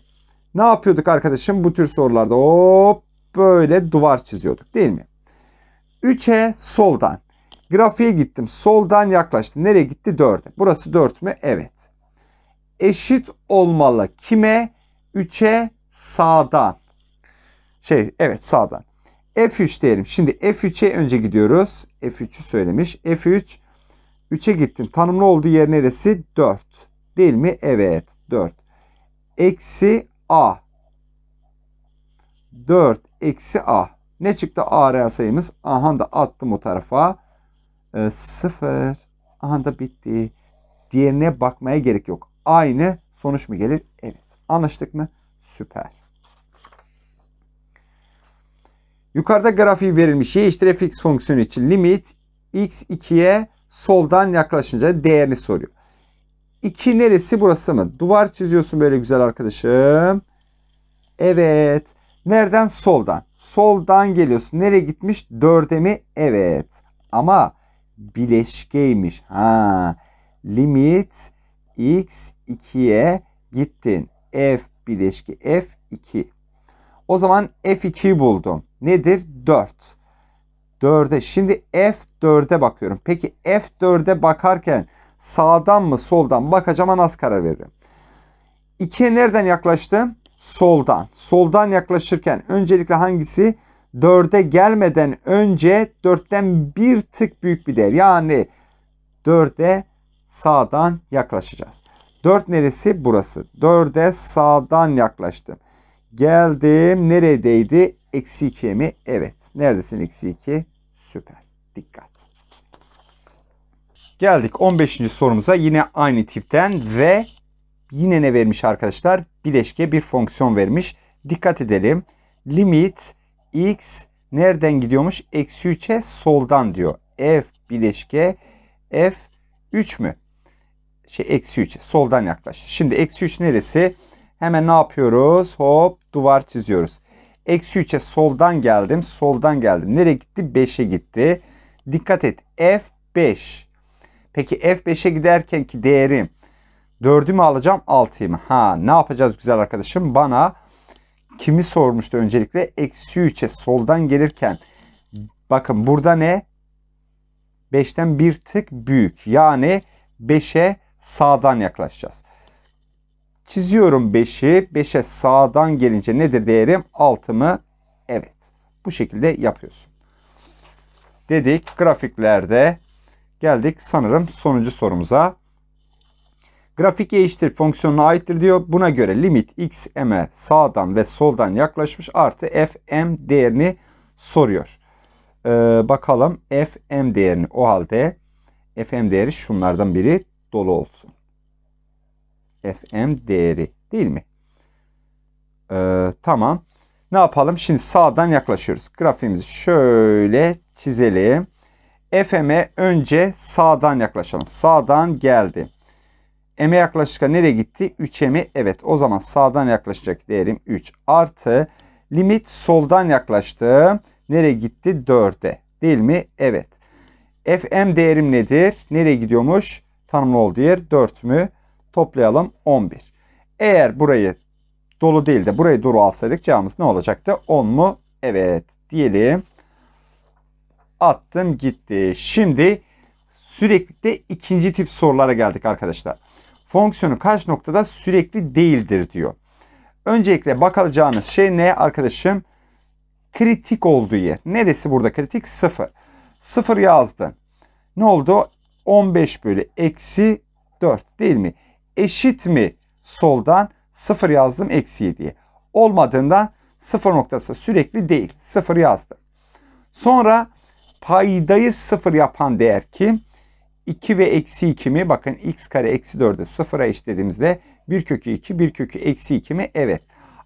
Ne yapıyorduk arkadaşım bu tür sorularda? Hop böyle duvar çiziyorduk değil mi? 3'e soldan. Grafiğe gittim. Soldan yaklaştım. Nereye gitti? 4'e. Burası 4 mü? Evet. Eşit olmalı. Kime? 3'e sağdan. Şey evet sağdan. F3 diyelim. Şimdi F3'e önce gidiyoruz. F3'ü söylemiş. F3 3'e gittim. Tanımlı olduğu yer neresi? 4. Değil mi? Evet. 4. Eksi A. 4 eksi A. Ne çıktı? A reel sayımız. Aha da attım o tarafa. 0. Ee, Aha da bitti. Diğerine bakmaya gerek yok. Aynı sonuç mu gelir? Evet. Anlaştık mı? Süper. Yukarıda grafiği verilmiş y eşittir fx fonksiyonu için limit x2'ye soldan yaklaşınca değerini soruyor. 2 neresi burası mı? Duvar çiziyorsun böyle güzel arkadaşım. Evet. Nereden? Soldan. Soldan geliyorsun. Nereye gitmiş? 4'e mi? Evet. Ama bileşkeymiş. Ha. Limit x 2'ye gittin. F bileşke. F2. O zaman F2'yi buldum nedir? 4. 4'e. Şimdi F4'e bakıyorum. Peki F4'e bakarken sağdan mı soldan bakacağım nasıl karar veririm? 2'ye nereden yaklaştım? Soldan. Soldan yaklaşırken öncelikle hangisi? 4'e gelmeden önce 4'ten bir tık büyük bir değer. Yani 4'e sağdan yaklaşacağız. 4 neresi? Burası. 4'e sağdan yaklaştım. Geldim. Neredeydi? Eksi 2'ye mi? Evet. Neredesin eksi 2? Süper. Dikkat. Geldik 15. sorumuza. Yine aynı tipten ve yine ne vermiş arkadaşlar? Bileşke bir fonksiyon vermiş. Dikkat edelim. Limit x nereden gidiyormuş? Eksi 3'e soldan diyor. F bileşke F 3 mü? Şey eksi 3 soldan yaklaştı. Şimdi eksi 3 neresi? Hemen ne yapıyoruz? Hop duvar çiziyoruz. Eksi 3'e soldan geldim. Soldan geldim. Nereye gitti? 5'e gitti. Dikkat et. F5. Peki F5'e giderken ki değerim 4'ü mü alacağım 6'yı mı? Ha ne yapacağız güzel arkadaşım? Bana kimi sormuştu öncelikle? Eksi 3'e soldan gelirken. Bakın burada ne? 5'ten bir tık büyük. Yani 5'e sağdan yaklaşacağız. Çiziyorum 5'i. 5'e sağdan gelince nedir değerim? 6 mı? Evet. Bu şekilde yapıyorsun. Dedik grafiklerde geldik sanırım sonuncu sorumuza. Grafik y eşittir fonksiyonuna aittir diyor. Buna göre limit x m'e sağdan ve soldan yaklaşmış artı f m değerini soruyor. Ee, bakalım f m değerini o halde f m değeri şunlardan biri dolu olsun. Fm değeri değil mi? Ee, tamam. Ne yapalım? Şimdi sağdan yaklaşıyoruz. Grafiğimizi şöyle çizelim. Fm'e önce sağdan yaklaşalım. Sağdan geldi. M'e yaklaştıkça nereye gitti? 3M'i evet o zaman sağdan yaklaşacak değerim 3 artı limit soldan yaklaştı. Nereye gitti? 4'e değil mi? Evet. Fm değerim nedir? Nereye gidiyormuş? Tanımlı ol diğer 4 mü? Toplayalım 11. Eğer burayı dolu değil de burayı dolu alsaydık cevabımız ne olacaktı? 10 mu? Evet diyelim. Attım gitti. Şimdi sürekli de ikinci tip sorulara geldik arkadaşlar. Fonksiyonu kaç noktada sürekli değildir diyor. Öncelikle bakacağınız şey ne arkadaşım? Kritik olduğu yer. Neresi burada kritik? 0. 0 yazdın. Ne oldu? 15 bölü eksi 4 değil mi? eşit mi? Soldan 0 yazdım eksi 7'ye. Olmadığından 0 noktası sürekli değil. 0 yazdım. Sonra paydayı 0 yapan değer kim? 2 ve eksi 2 mi? Bakın x kare eksi 4'ü 0'a eşitlediğimizde 1 kökü 2, 1 kökü eksi 2 mi? Evet.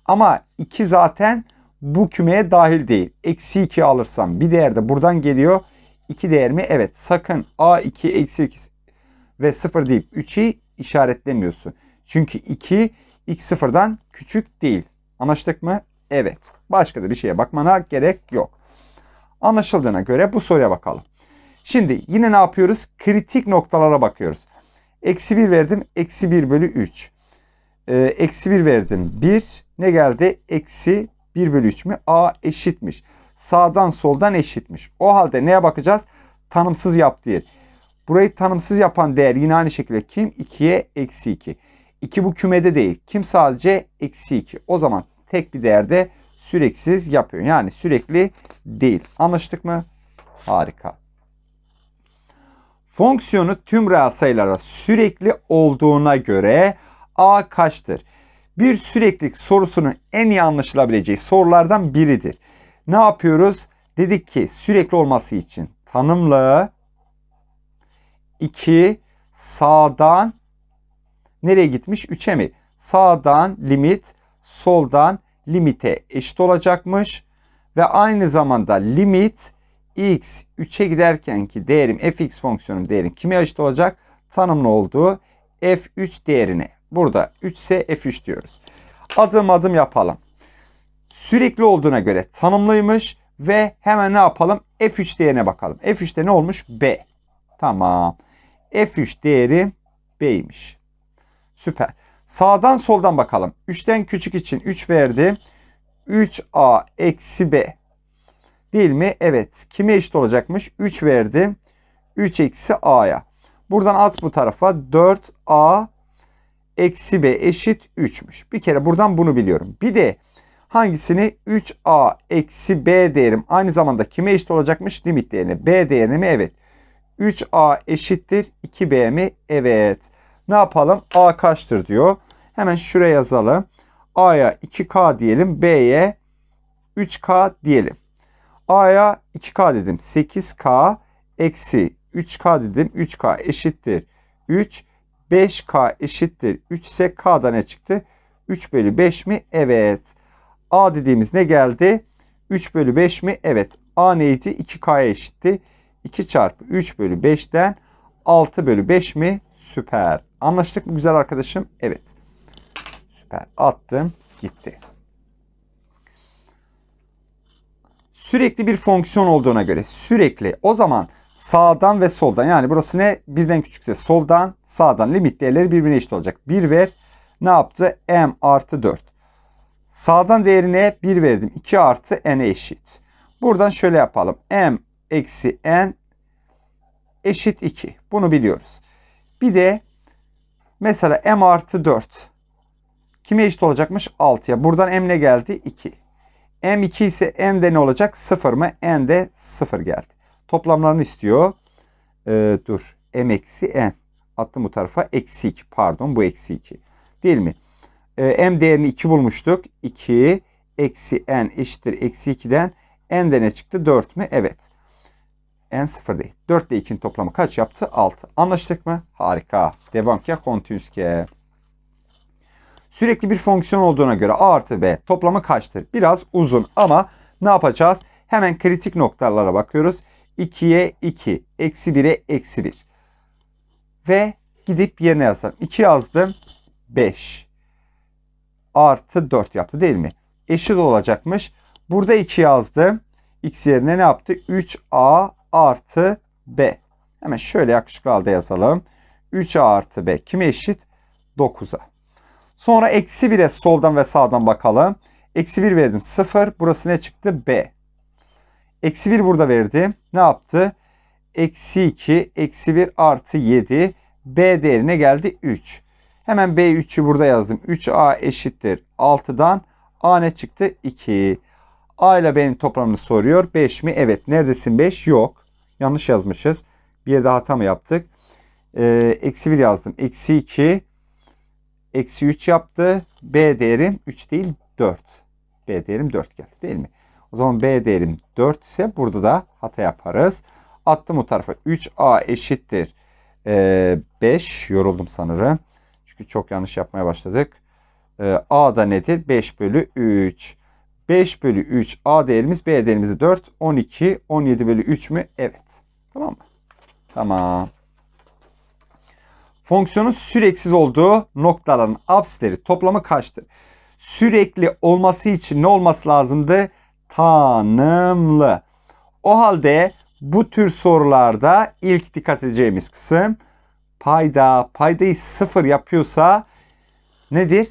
Ama 2 zaten bu kümeye dahil değil. Eksi 2 alırsam bir değer de buradan geliyor. 2 değer mi? Evet. Sakın a2 eksi 2 ve 0 deyip 3'i işaretlemiyorsun. Çünkü 2 x 0'dan küçük değil. Anlaştık mı? Evet. Başka da bir şeye bakmana gerek yok. Anlaşıldığına göre bu soruya bakalım. Şimdi yine ne yapıyoruz? Kritik noktalara bakıyoruz. Eksi 1 verdim. Eksi 1 bölü 3. Ee, eksi 1 verdim. 1 ne geldi? Eksi 1 bölü 3 mü? A eşitmiş. Sağdan soldan eşitmiş. O halde neye bakacağız? Tanımsız yaptığı yer. Burayı tanımsız yapan değer yine aynı şekilde kim? 2'ye eksi 2. 2 bu kümede değil. Kim sadece eksi 2. O zaman tek bir değerde süreksiz yapıyor. Yani sürekli değil. Anlaştık mı? Harika. Fonksiyonu tüm reel sayılarda sürekli olduğuna göre a kaçtır? Bir süreklilik sorusunun en iyi anlaşılabileceği sorulardan biridir. Ne yapıyoruz? Dedik ki sürekli olması için tanımlı 2 sağdan nereye gitmiş? 3'e mi? Sağdan limit soldan limite eşit olacakmış. Ve aynı zamanda limit x 3'e giderken ki değerim fx fonksiyonum değerim kime eşit olacak? Tanımlı olduğu f3 değerine. Burada 3 ise f3 diyoruz. Adım adım yapalım. Sürekli olduğuna göre tanımlıymış ve hemen ne yapalım? f3 değerine bakalım. f3'te ne olmuş? b. Tamam. F3 değeri B'ymiş. Süper. Sağdan soldan bakalım. 3'ten küçük için 3 verdi. 3A eksi B. Değil mi? Evet. Kime eşit olacakmış? 3 verdi. 3 eksi A'ya. Buradan at bu tarafa. 4A eksi B eşit 3'müş. Bir kere buradan bunu biliyorum. Bir de hangisini 3A eksi B değerim aynı zamanda kime eşit olacakmış? Limit değerini B değerine mi? Evet. 3A eşittir 2B mi? Evet. Ne yapalım? A kaçtır diyor. Hemen şuraya yazalım. A'ya 2K diyelim. B'ye 3K diyelim. A'ya 2K dedim. 8K eksi 3K dedim. 3K eşittir 3. 5K eşittir 3 ise K'da ne çıktı? 3 bölü 5 mi? Evet. A dediğimiz ne geldi? 3 bölü 5 mi? Evet. A neydi? 2K'ya eşitti. 2 çarpı 3 bölü 5'ten 6 bölü 5 mi? Süper. Anlaştık mı güzel arkadaşım? Evet. Süper. Attım. Gitti. Sürekli bir fonksiyon olduğuna göre sürekli o zaman sağdan ve soldan yani burası ne? Birden küçükse soldan sağdan limit değerleri birbirine eşit olacak. 1 ver. Ne yaptı? M artı 4. Sağdan değerine 1 verdim. 2 artı n'e eşit. Buradan şöyle yapalım. M eksi n eşit 2. Bunu biliyoruz. Bir de mesela m artı 4 kime eşit olacakmış? 6'ya. Buradan m ne geldi? 2. m 2 ise n de ne olacak? 0 mı? n de 0 geldi. Toplamlarını istiyor. Ee, dur. m eksi n. Attım bu tarafa. Eksi 2. Pardon bu eksi 2. Değil mi? Ee, m değerini 2 bulmuştuk. 2 eksi n eşittir. Eksi 2'den n de ne çıktı? 4 mü? Evet n sıfır değil. 4 ile 2'nin toplamı kaç yaptı? 6. Anlaştık mı? Harika. Devam ki continuous ki. Sürekli bir fonksiyon olduğuna göre a artı b toplamı kaçtır? Biraz uzun ama ne yapacağız? Hemen kritik noktalara bakıyoruz. 2'ye 2, eksi 1'e eksi 1. Ve gidip yerine yazalım. 2 yazdım. 5 artı 4 yaptı değil mi? Eşit olacakmış. Burada 2 yazdım. X yerine ne yaptı? 3A artı B. Hemen şöyle yaklaşık halde yazalım. 3A artı B kime eşit? 9'a. Sonra eksi 1'e soldan ve sağdan bakalım. Eksi 1 verdim 0. Burası ne çıktı? B. Eksi 1 burada verdim. Ne yaptı? Eksi 2, eksi 1 artı 7. B değerine geldi 3. Hemen B3'ü burada yazdım. 3A eşittir 6'dan. A ne çıktı? 2. A ile B'nin toplamını soruyor. 5 mi? Evet. Neredesin 5? Yok. Yanlış yazmışız. Bir yerde hata mı yaptık? Ee, eksi 1 yazdım. Eksi 2. Eksi 3 yaptı. B değerim 3 değil 4. B değerim 4 geldi değil mi? O zaman B değerim 4 ise burada da hata yaparız. Attım o tarafa. 3A eşittir. Ee, 5. Yoruldum sanırım. Çünkü çok yanlış yapmaya başladık. Ee, A da nedir? 5 bölü 3. 5 bölü 3 A değerimiz B değerimiz 4. 12. 17 bölü 3 mü? Evet. Tamam mı? Tamam. Fonksiyonun süreksiz olduğu noktaların apsileri toplamı kaçtır? Sürekli olması için ne olması lazımdı? Tanımlı. O halde bu tür sorularda ilk dikkat edeceğimiz kısım payda. Paydayı sıfır yapıyorsa nedir?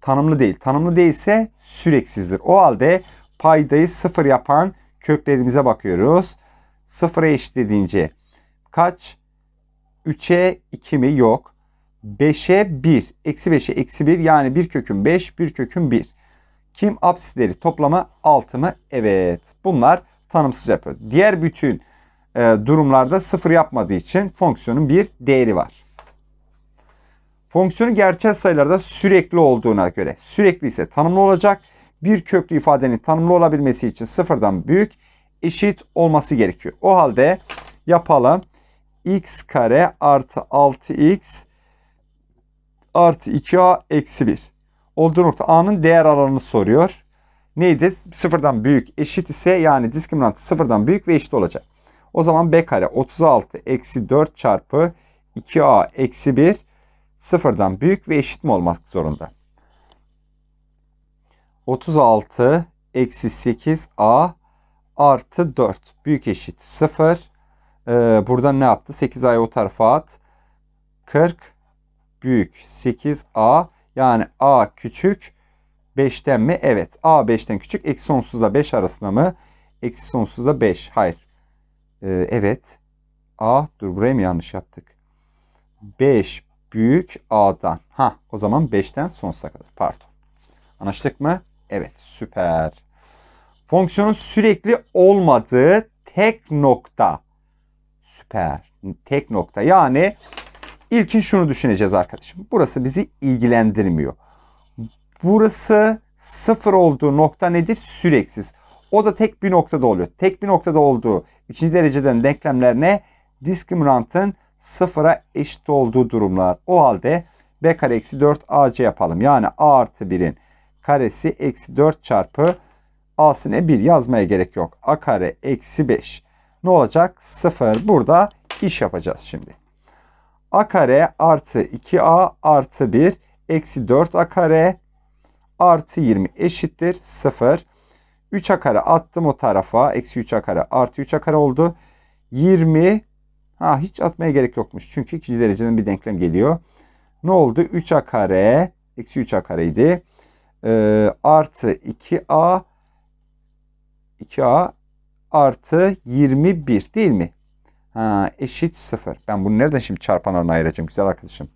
tanımlı değil. Tanımlı değilse süreksizdir. O halde paydayı sıfır yapan köklerimize bakıyoruz. Sıfıra eşitlediğince kaç? 3'e 2 mi? Yok. 5'e 1. Eksi 5'e eksi 1. Yani bir kökün 5, bir kökün 1. Kim apsileri toplamı 6 mı? Evet. Bunlar tanımsız yapıyor. Diğer bütün e, durumlarda sıfır yapmadığı için fonksiyonun bir değeri var. Fonksiyonu gerçel sayılarda sürekli olduğuna göre sürekli ise tanımlı olacak. Bir köklü ifadenin tanımlı olabilmesi için sıfırdan büyük eşit olması gerekiyor. O halde yapalım. x kare artı 6x artı 2a eksi 1. Olduğu nokta a'nın değer alanını soruyor. Neydi? Sıfırdan büyük eşit ise yani diskriminant sıfırdan büyük ve eşit olacak. O zaman b kare 36 eksi 4 çarpı 2a eksi 1 sıfırdan büyük ve eşit mi olmak zorunda? 36 eksi 8a artı 4 büyük eşit 0. Ee, buradan ne yaptı? 8a'yı o tarafa at. 40 büyük 8a yani a küçük 5'ten mi? Evet. A 5'ten küçük. Eksi sonsuzla 5 arasında mı? Eksi sonsuzla 5. Hayır. Ee, evet. A dur buraya mı yanlış yaptık? 5 büyük A'dan. Ha o zaman 5'ten sonsuza kadar pardon. Anlaştık mı? Evet süper. Fonksiyonun sürekli olmadığı tek nokta. Süper. Tek nokta. Yani ilkin şunu düşüneceğiz arkadaşım. Burası bizi ilgilendirmiyor. Burası sıfır olduğu nokta nedir? Süreksiz. O da tek bir noktada oluyor. Tek bir noktada olduğu ikinci dereceden denklemlerine diskriminantın sıfıra eşit olduğu durumlar. O halde b kare eksi 4 ac yapalım. Yani a artı 1'in karesi eksi 4 çarpı a'sine 1 yazmaya gerek yok. a kare eksi 5 ne olacak? 0 burada iş yapacağız şimdi. a kare artı 2a artı 1 eksi 4a kare artı 20 eşittir 0. 3a kare attım o tarafa. Eksi 3a kare artı 3a kare oldu. 20 Ha hiç atmaya gerek yokmuş. Çünkü ikinci dereceden bir denklem geliyor. Ne oldu? 3a kare eksi 3a kareydi. Ee, artı 2a 2a artı 21 değil mi? Ha, eşit 0. Ben bunu nereden şimdi çarpanlarına ayıracağım güzel arkadaşım?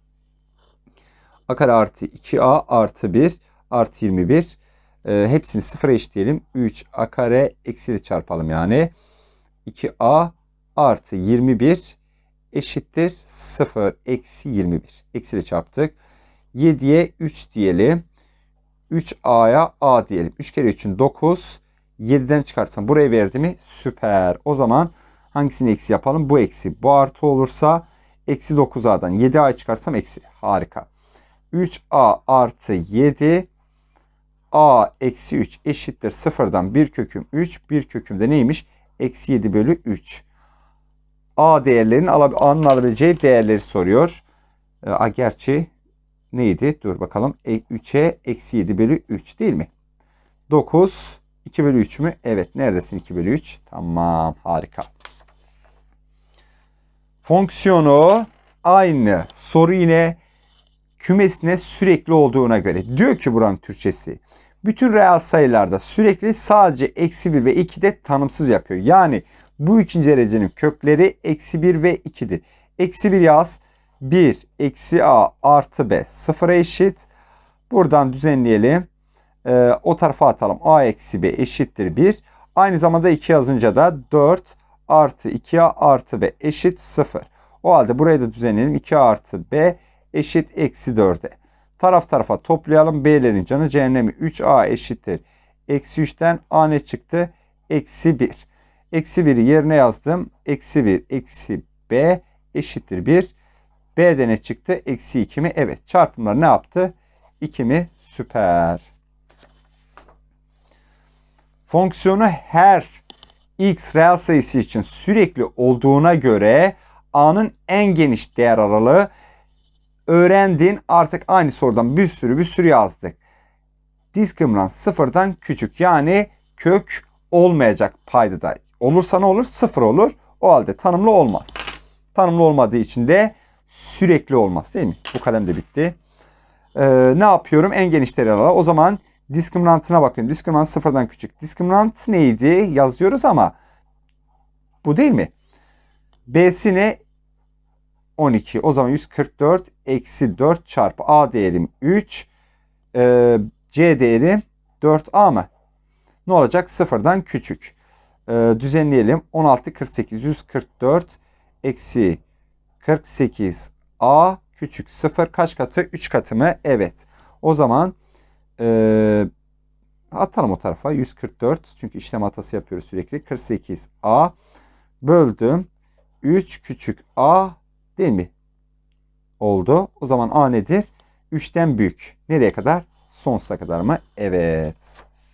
A kare artı 2a artı 1 artı 21. E, ee, hepsini sıfıra eşitleyelim. 3 a kare eksiyle çarpalım yani. 2a artı 21 eşittir 0 eksi 21. Eksiyle çarptık. 7'ye 3 diyelim. 3A'ya A diyelim. 3 kere 3'ün 9. 7'den çıkarsam buraya verdi mi? Süper. O zaman hangisini eksi yapalım? Bu eksi. Bu artı olursa eksi 9A'dan 7A'yı çıkarsam eksi. Harika. 3A artı 7 A eksi 3 eşittir 0'dan 1 köküm 3. 1 kökümde neymiş? Eksi 7 bölü 3. A değerlerinin alınabileceği değerleri soruyor. E, A gerçi neydi? Dur bakalım. E, 3'e eksi 7 bölü 3 değil mi? 9 2 bölü 3 mü? Evet. Neredesin 2 bölü 3? Tamam. Harika. Fonksiyonu aynı. Soru yine kümesine sürekli olduğuna göre. Diyor ki buranın Türkçesi. Bütün reel sayılarda sürekli sadece eksi 1 ve 2'de tanımsız yapıyor. Yani bu ikinci derecenin kökleri eksi 1 ve 2'dir. Eksi 1 yaz. 1 eksi a artı b sıfıra eşit. Buradan düzenleyelim. Ee, o tarafa atalım. a eksi b eşittir 1. Aynı zamanda 2 yazınca da 4 artı 2a artı b eşit 0. O halde burayı da düzenleyelim. 2 artı b eşit eksi 4'e. Taraf tarafa toplayalım. B'lerin canı cehennemi 3a eşittir. Eksi 3'ten a ne çıktı? Eksi 1. Eksi 1'i yerine yazdım. Eksi 1 eksi B eşittir 1. B'de ne çıktı? Eksi 2 mi? Evet. Çarpımlar ne yaptı? 2 mi? Süper. Fonksiyonu her x reel sayısı için sürekli olduğuna göre a'nın en geniş değer aralığı öğrendin. Artık aynı sorudan bir sürü bir sürü yazdık. Diskriminant sıfırdan küçük yani kök olmayacak paydada Olursa ne olur? Sıfır olur. O halde tanımlı olmaz. Tanımlı olmadığı için de sürekli olmaz değil mi? Bu kalem de bitti. Ee, ne yapıyorum? En geniş tereyağla. O zaman diskriminantına bakıyorum. Diskriminant sıfırdan küçük. Diskriminant neydi? Yazıyoruz ama bu değil mi? B'si ne? 12. O zaman 144 eksi 4 çarpı A değerim 3. E, ee, C değeri 4A mı? Ne olacak? Sıfırdan küçük. Ee, düzenleyelim. 16 48 144 eksi 48 a küçük 0 kaç katı? 3 katı mı? Evet. O zaman e, atalım o tarafa 144 çünkü işlem hatası yapıyoruz sürekli. 48 a böldüm 3 küçük a değil mi? Oldu. O zaman a nedir? 3'ten büyük. Nereye kadar? Sonsuza kadar mı? Evet.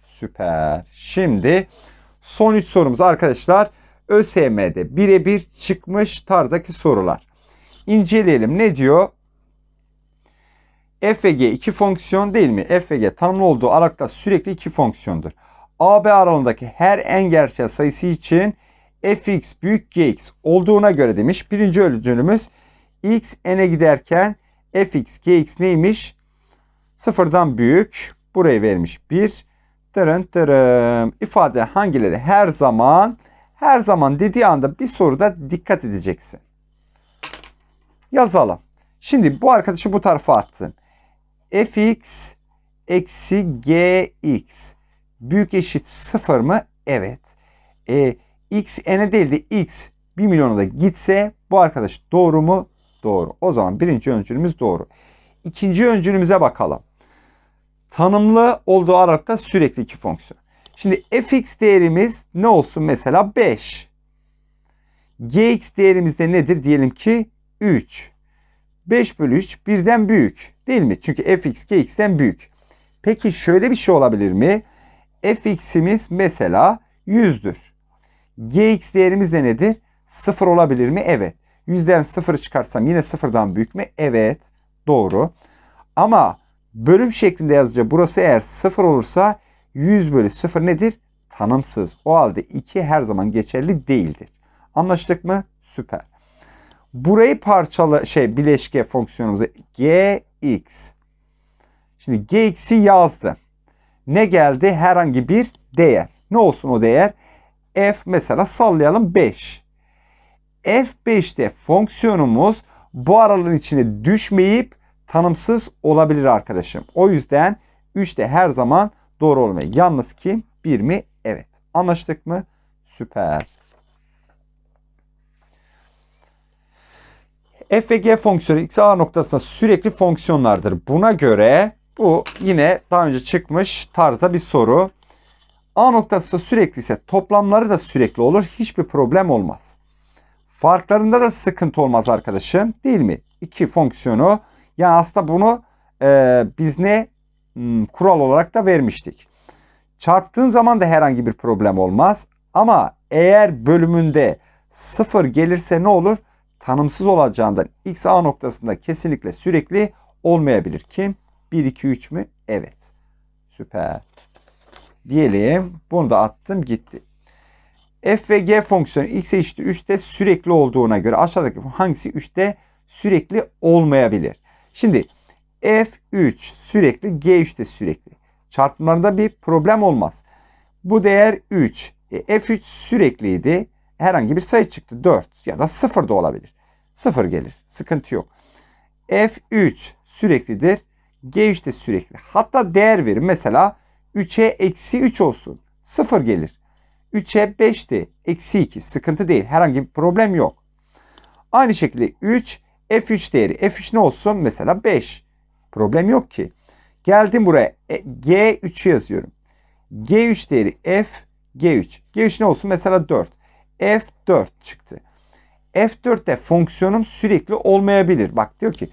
Süper. Şimdi Son 3 sorumuz arkadaşlar ÖSYM'de birebir çıkmış tarzdaki sorular. İnceleyelim ne diyor? f g iki fonksiyon değil mi? f g tanımlı olduğu arakta sürekli iki fonksiyondur. a b aralığındaki her en gerçel sayısı için fx büyük gx olduğuna göre demiş. Birinci ölçümümüz x n'e giderken fx gx neymiş? Sıfırdan büyük. burayı vermiş 1. Deren derem ifade hangileri her zaman her zaman dediği anda bir soruda dikkat edeceksin. Yazalım. Şimdi bu arkadaşı bu tarafa attım. fx eksi gx büyük eşit sıfır mı? Evet. E, x n'e değil de x 1 milyona da gitse bu arkadaş doğru mu? Doğru. O zaman birinci öncülümüz doğru. İkinci öncülümüze bakalım tanımlı olduğu aralıkta sürekli iki fonksiyon. Şimdi fx değerimiz ne olsun mesela 5. gx değerimiz de nedir? Diyelim ki 3. 5 bölü 3 birden büyük değil mi? Çünkü fx gx'den büyük. Peki şöyle bir şey olabilir mi? fx'imiz mesela 100'dür. gx değerimiz de nedir? 0 olabilir mi? Evet. 100'den 0 çıkarsam yine 0'dan büyük mü? Evet. Doğru. Ama bölüm şeklinde yazacağım. Burası eğer 0 olursa 100 bölü 0 nedir? Tanımsız. O halde 2 her zaman geçerli değildir. Anlaştık mı? Süper. Burayı parçalı şey bileşke fonksiyonumuza gx. Şimdi gx'i yazdı. Ne geldi? Herhangi bir değer. Ne olsun o değer? f mesela sallayalım 5. f5'te fonksiyonumuz bu aralığın içine düşmeyip tanımsız olabilir arkadaşım. O yüzden 3 de her zaman doğru olmuyor. Yalnız ki 1 mi? Evet. Anlaştık mı? Süper. f ve g fonksiyonu x a noktasında sürekli fonksiyonlardır. Buna göre bu yine daha önce çıkmış tarza bir soru. A noktası da sürekli ise toplamları da sürekli olur. Hiçbir problem olmaz. Farklarında da sıkıntı olmaz arkadaşım. Değil mi? İki fonksiyonu yani aslında bunu e, biz ne hmm, kural olarak da vermiştik. Çarptığın zaman da herhangi bir problem olmaz. Ama eğer bölümünde sıfır gelirse ne olur? Tanımsız olacağından x a noktasında kesinlikle sürekli olmayabilir. Kim? 1, 2, 3 mü? Evet. Süper. Diyelim. Bunu da attım gitti. F ve G fonksiyonu x eşittir 3'te sürekli olduğuna göre aşağıdaki hangisi 3'te sürekli olmayabilir? Şimdi F3 sürekli G3 de sürekli. Çarpımlarında bir problem olmaz. Bu değer 3. E, F3 sürekliydi. Herhangi bir sayı çıktı. 4 ya da 0 da olabilir. 0 gelir. Sıkıntı yok. F3 süreklidir. G3 de sürekli. Hatta değer verin. Mesela 3'e eksi 3 olsun. 0 gelir. 3'e 5'ti. Eksi 2. Sıkıntı değil. Herhangi bir problem yok. Aynı şekilde 3 F3 değeri. F3 ne olsun? Mesela 5. Problem yok ki. Geldim buraya. E, G3'ü yazıyorum. G3 değeri F G3. G3 ne olsun? Mesela 4. F4 çıktı. F4'te fonksiyonum sürekli olmayabilir. Bak diyor ki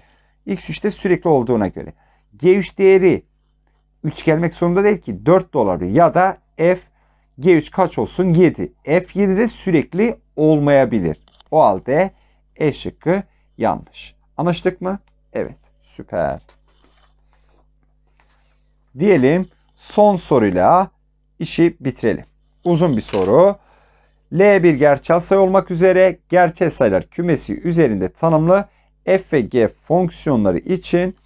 X3'te sürekli olduğuna göre. G3 değeri 3 gelmek zorunda değil ki 4 de olabilir. Ya da F G3 kaç olsun? 7. F7'de sürekli olmayabilir. O halde E şıkkı yanlış. Anlaştık mı? Evet. Süper. Diyelim son soruyla işi bitirelim. Uzun bir soru. L bir gerçel sayı olmak üzere gerçel sayılar kümesi üzerinde tanımlı f ve g fonksiyonları için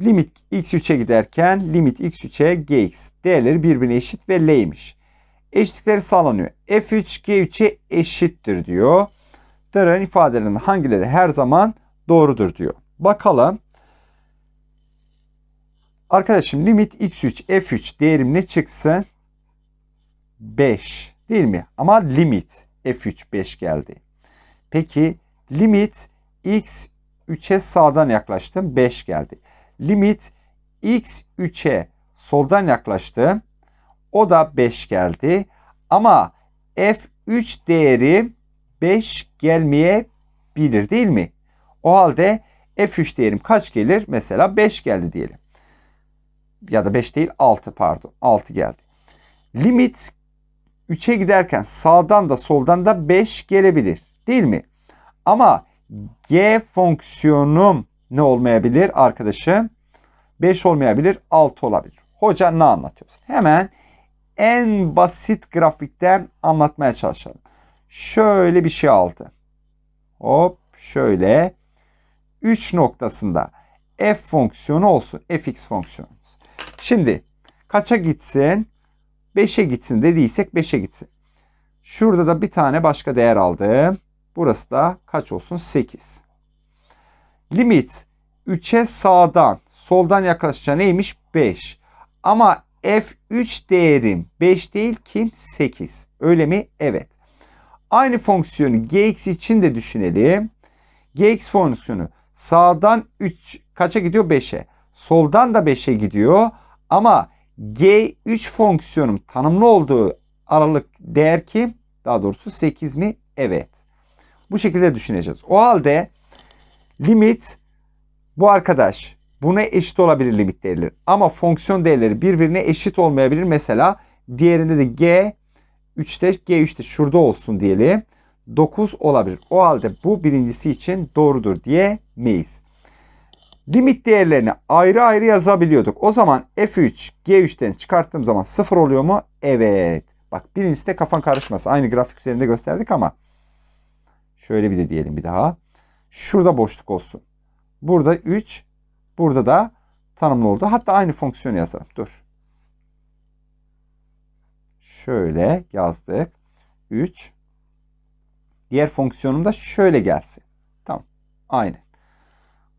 limit x3'e giderken limit x3'e gx değerleri birbirine eşit ve l'ymiş. Eşitlikleri sağlanıyor. f3 g3'e eşittir diyor gösteren ifadelerin hangileri her zaman doğrudur diyor. Bakalım. Arkadaşım limit x3 f3 değerim ne çıksın? 5 değil mi? Ama limit f3 5 geldi. Peki limit x 3'e sağdan yaklaştım 5 geldi. Limit x 3'e soldan yaklaştım o da 5 geldi. Ama f3 değeri 5 gelmeyebilir değil mi? O halde F3 diyelim kaç gelir? Mesela 5 geldi diyelim. Ya da 5 değil 6 pardon 6 geldi. Limit 3'e giderken sağdan da soldan da 5 gelebilir değil mi? Ama g fonksiyonum ne olmayabilir arkadaşım? 5 olmayabilir 6 olabilir. Hoca ne anlatıyorsun? Hemen en basit grafikten anlatmaya çalışalım şöyle bir şey aldı. Hop şöyle 3 noktasında f fonksiyonu olsun. fx fonksiyonu. Şimdi kaça gitsin? 5'e gitsin dediysek 5'e gitsin. Şurada da bir tane başka değer aldı. Burası da kaç olsun? 8. Limit 3'e sağdan soldan yaklaşacağı neymiş? 5. Ama f3 değerim 5 değil kim 8. Öyle mi? Evet. Aynı fonksiyonu gx için de düşünelim. gx fonksiyonu sağdan 3 kaça gidiyor? 5'e. Soldan da 5'e gidiyor. Ama g3 fonksiyonum tanımlı olduğu aralık değer ki daha doğrusu 8 mi? Evet. Bu şekilde düşüneceğiz. O halde limit bu arkadaş buna eşit olabilir limit değerleri. Ama fonksiyon değerleri birbirine eşit olmayabilir. Mesela diğerinde de g 3'te G3'te şurada olsun diyelim. 9 olabilir. O halde bu birincisi için doğrudur diye diyemeyiz. Limit değerlerini ayrı ayrı yazabiliyorduk. O zaman F3 G3'ten çıkarttığım zaman 0 oluyor mu? Evet. Bak birincisi de kafan karışmasın. Aynı grafik üzerinde gösterdik ama. Şöyle bir de diyelim bir daha. Şurada boşluk olsun. Burada 3. Burada da tanımlı oldu. Hatta aynı fonksiyonu yazalım. Dur. Şöyle yazdık. 3. Diğer fonksiyonum da şöyle gelsin. Tamam. Aynen.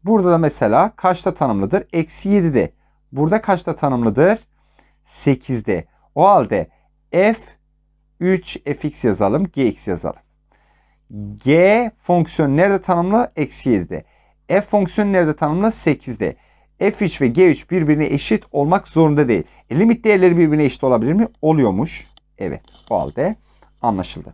Burada da mesela kaçta tanımlıdır? Eksi 7'de. Burada kaçta tanımlıdır? 8'de. O halde f 3 fx yazalım. gx yazalım. g fonksiyonu nerede tanımlı? Eksi 7'de. f fonksiyonu nerede tanımlı? 8'de. F3 ve G3 birbirine eşit olmak zorunda değil. E, limit değerleri birbirine eşit olabilir mi? Oluyormuş. Evet. O halde anlaşıldı.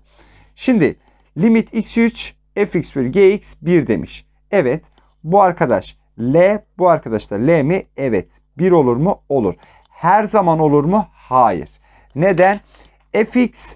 Şimdi limit x3 fx bölü gx 1 demiş. Evet. Bu arkadaş L bu arkadaş da L mi? Evet. 1 olur mu? Olur. Her zaman olur mu? Hayır. Neden? fx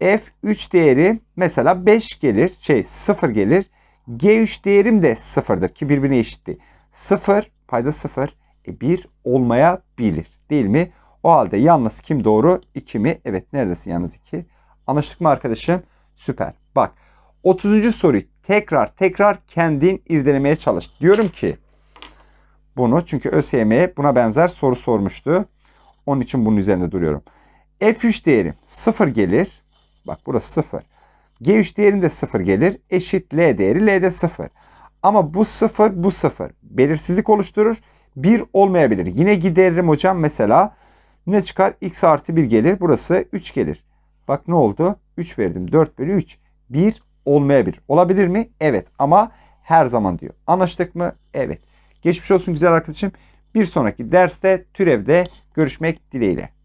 f3 değeri mesela 5 gelir. Şey 0 gelir. G3 değerim de 0'dır ki birbirine eşitti. 0 payda 0 e 1 olmayabilir değil mi? O halde yalnız kim doğru? 2 mi? Evet neredesin yalnız 2? Anlaştık mı arkadaşım? Süper. Bak 30. soruyu tekrar tekrar kendin irdelemeye çalış. Diyorum ki bunu çünkü ÖSYM buna benzer soru sormuştu. Onun için bunun üzerinde duruyorum. F3 değerim 0 gelir. Bak burası 0. G3 değerim de 0 gelir. Eşit L değeri L de 0. Ama bu 0 bu 0 belirsizlik oluşturur. 1 olmayabilir. Yine gideririm hocam mesela. Ne çıkar? X artı 1 gelir. Burası 3 gelir. Bak ne oldu? 3 verdim. 4 bölü 3. 1 olmayabilir. Olabilir mi? Evet ama her zaman diyor. Anlaştık mı? Evet. Geçmiş olsun güzel arkadaşım. Bir sonraki derste türevde görüşmek dileğiyle.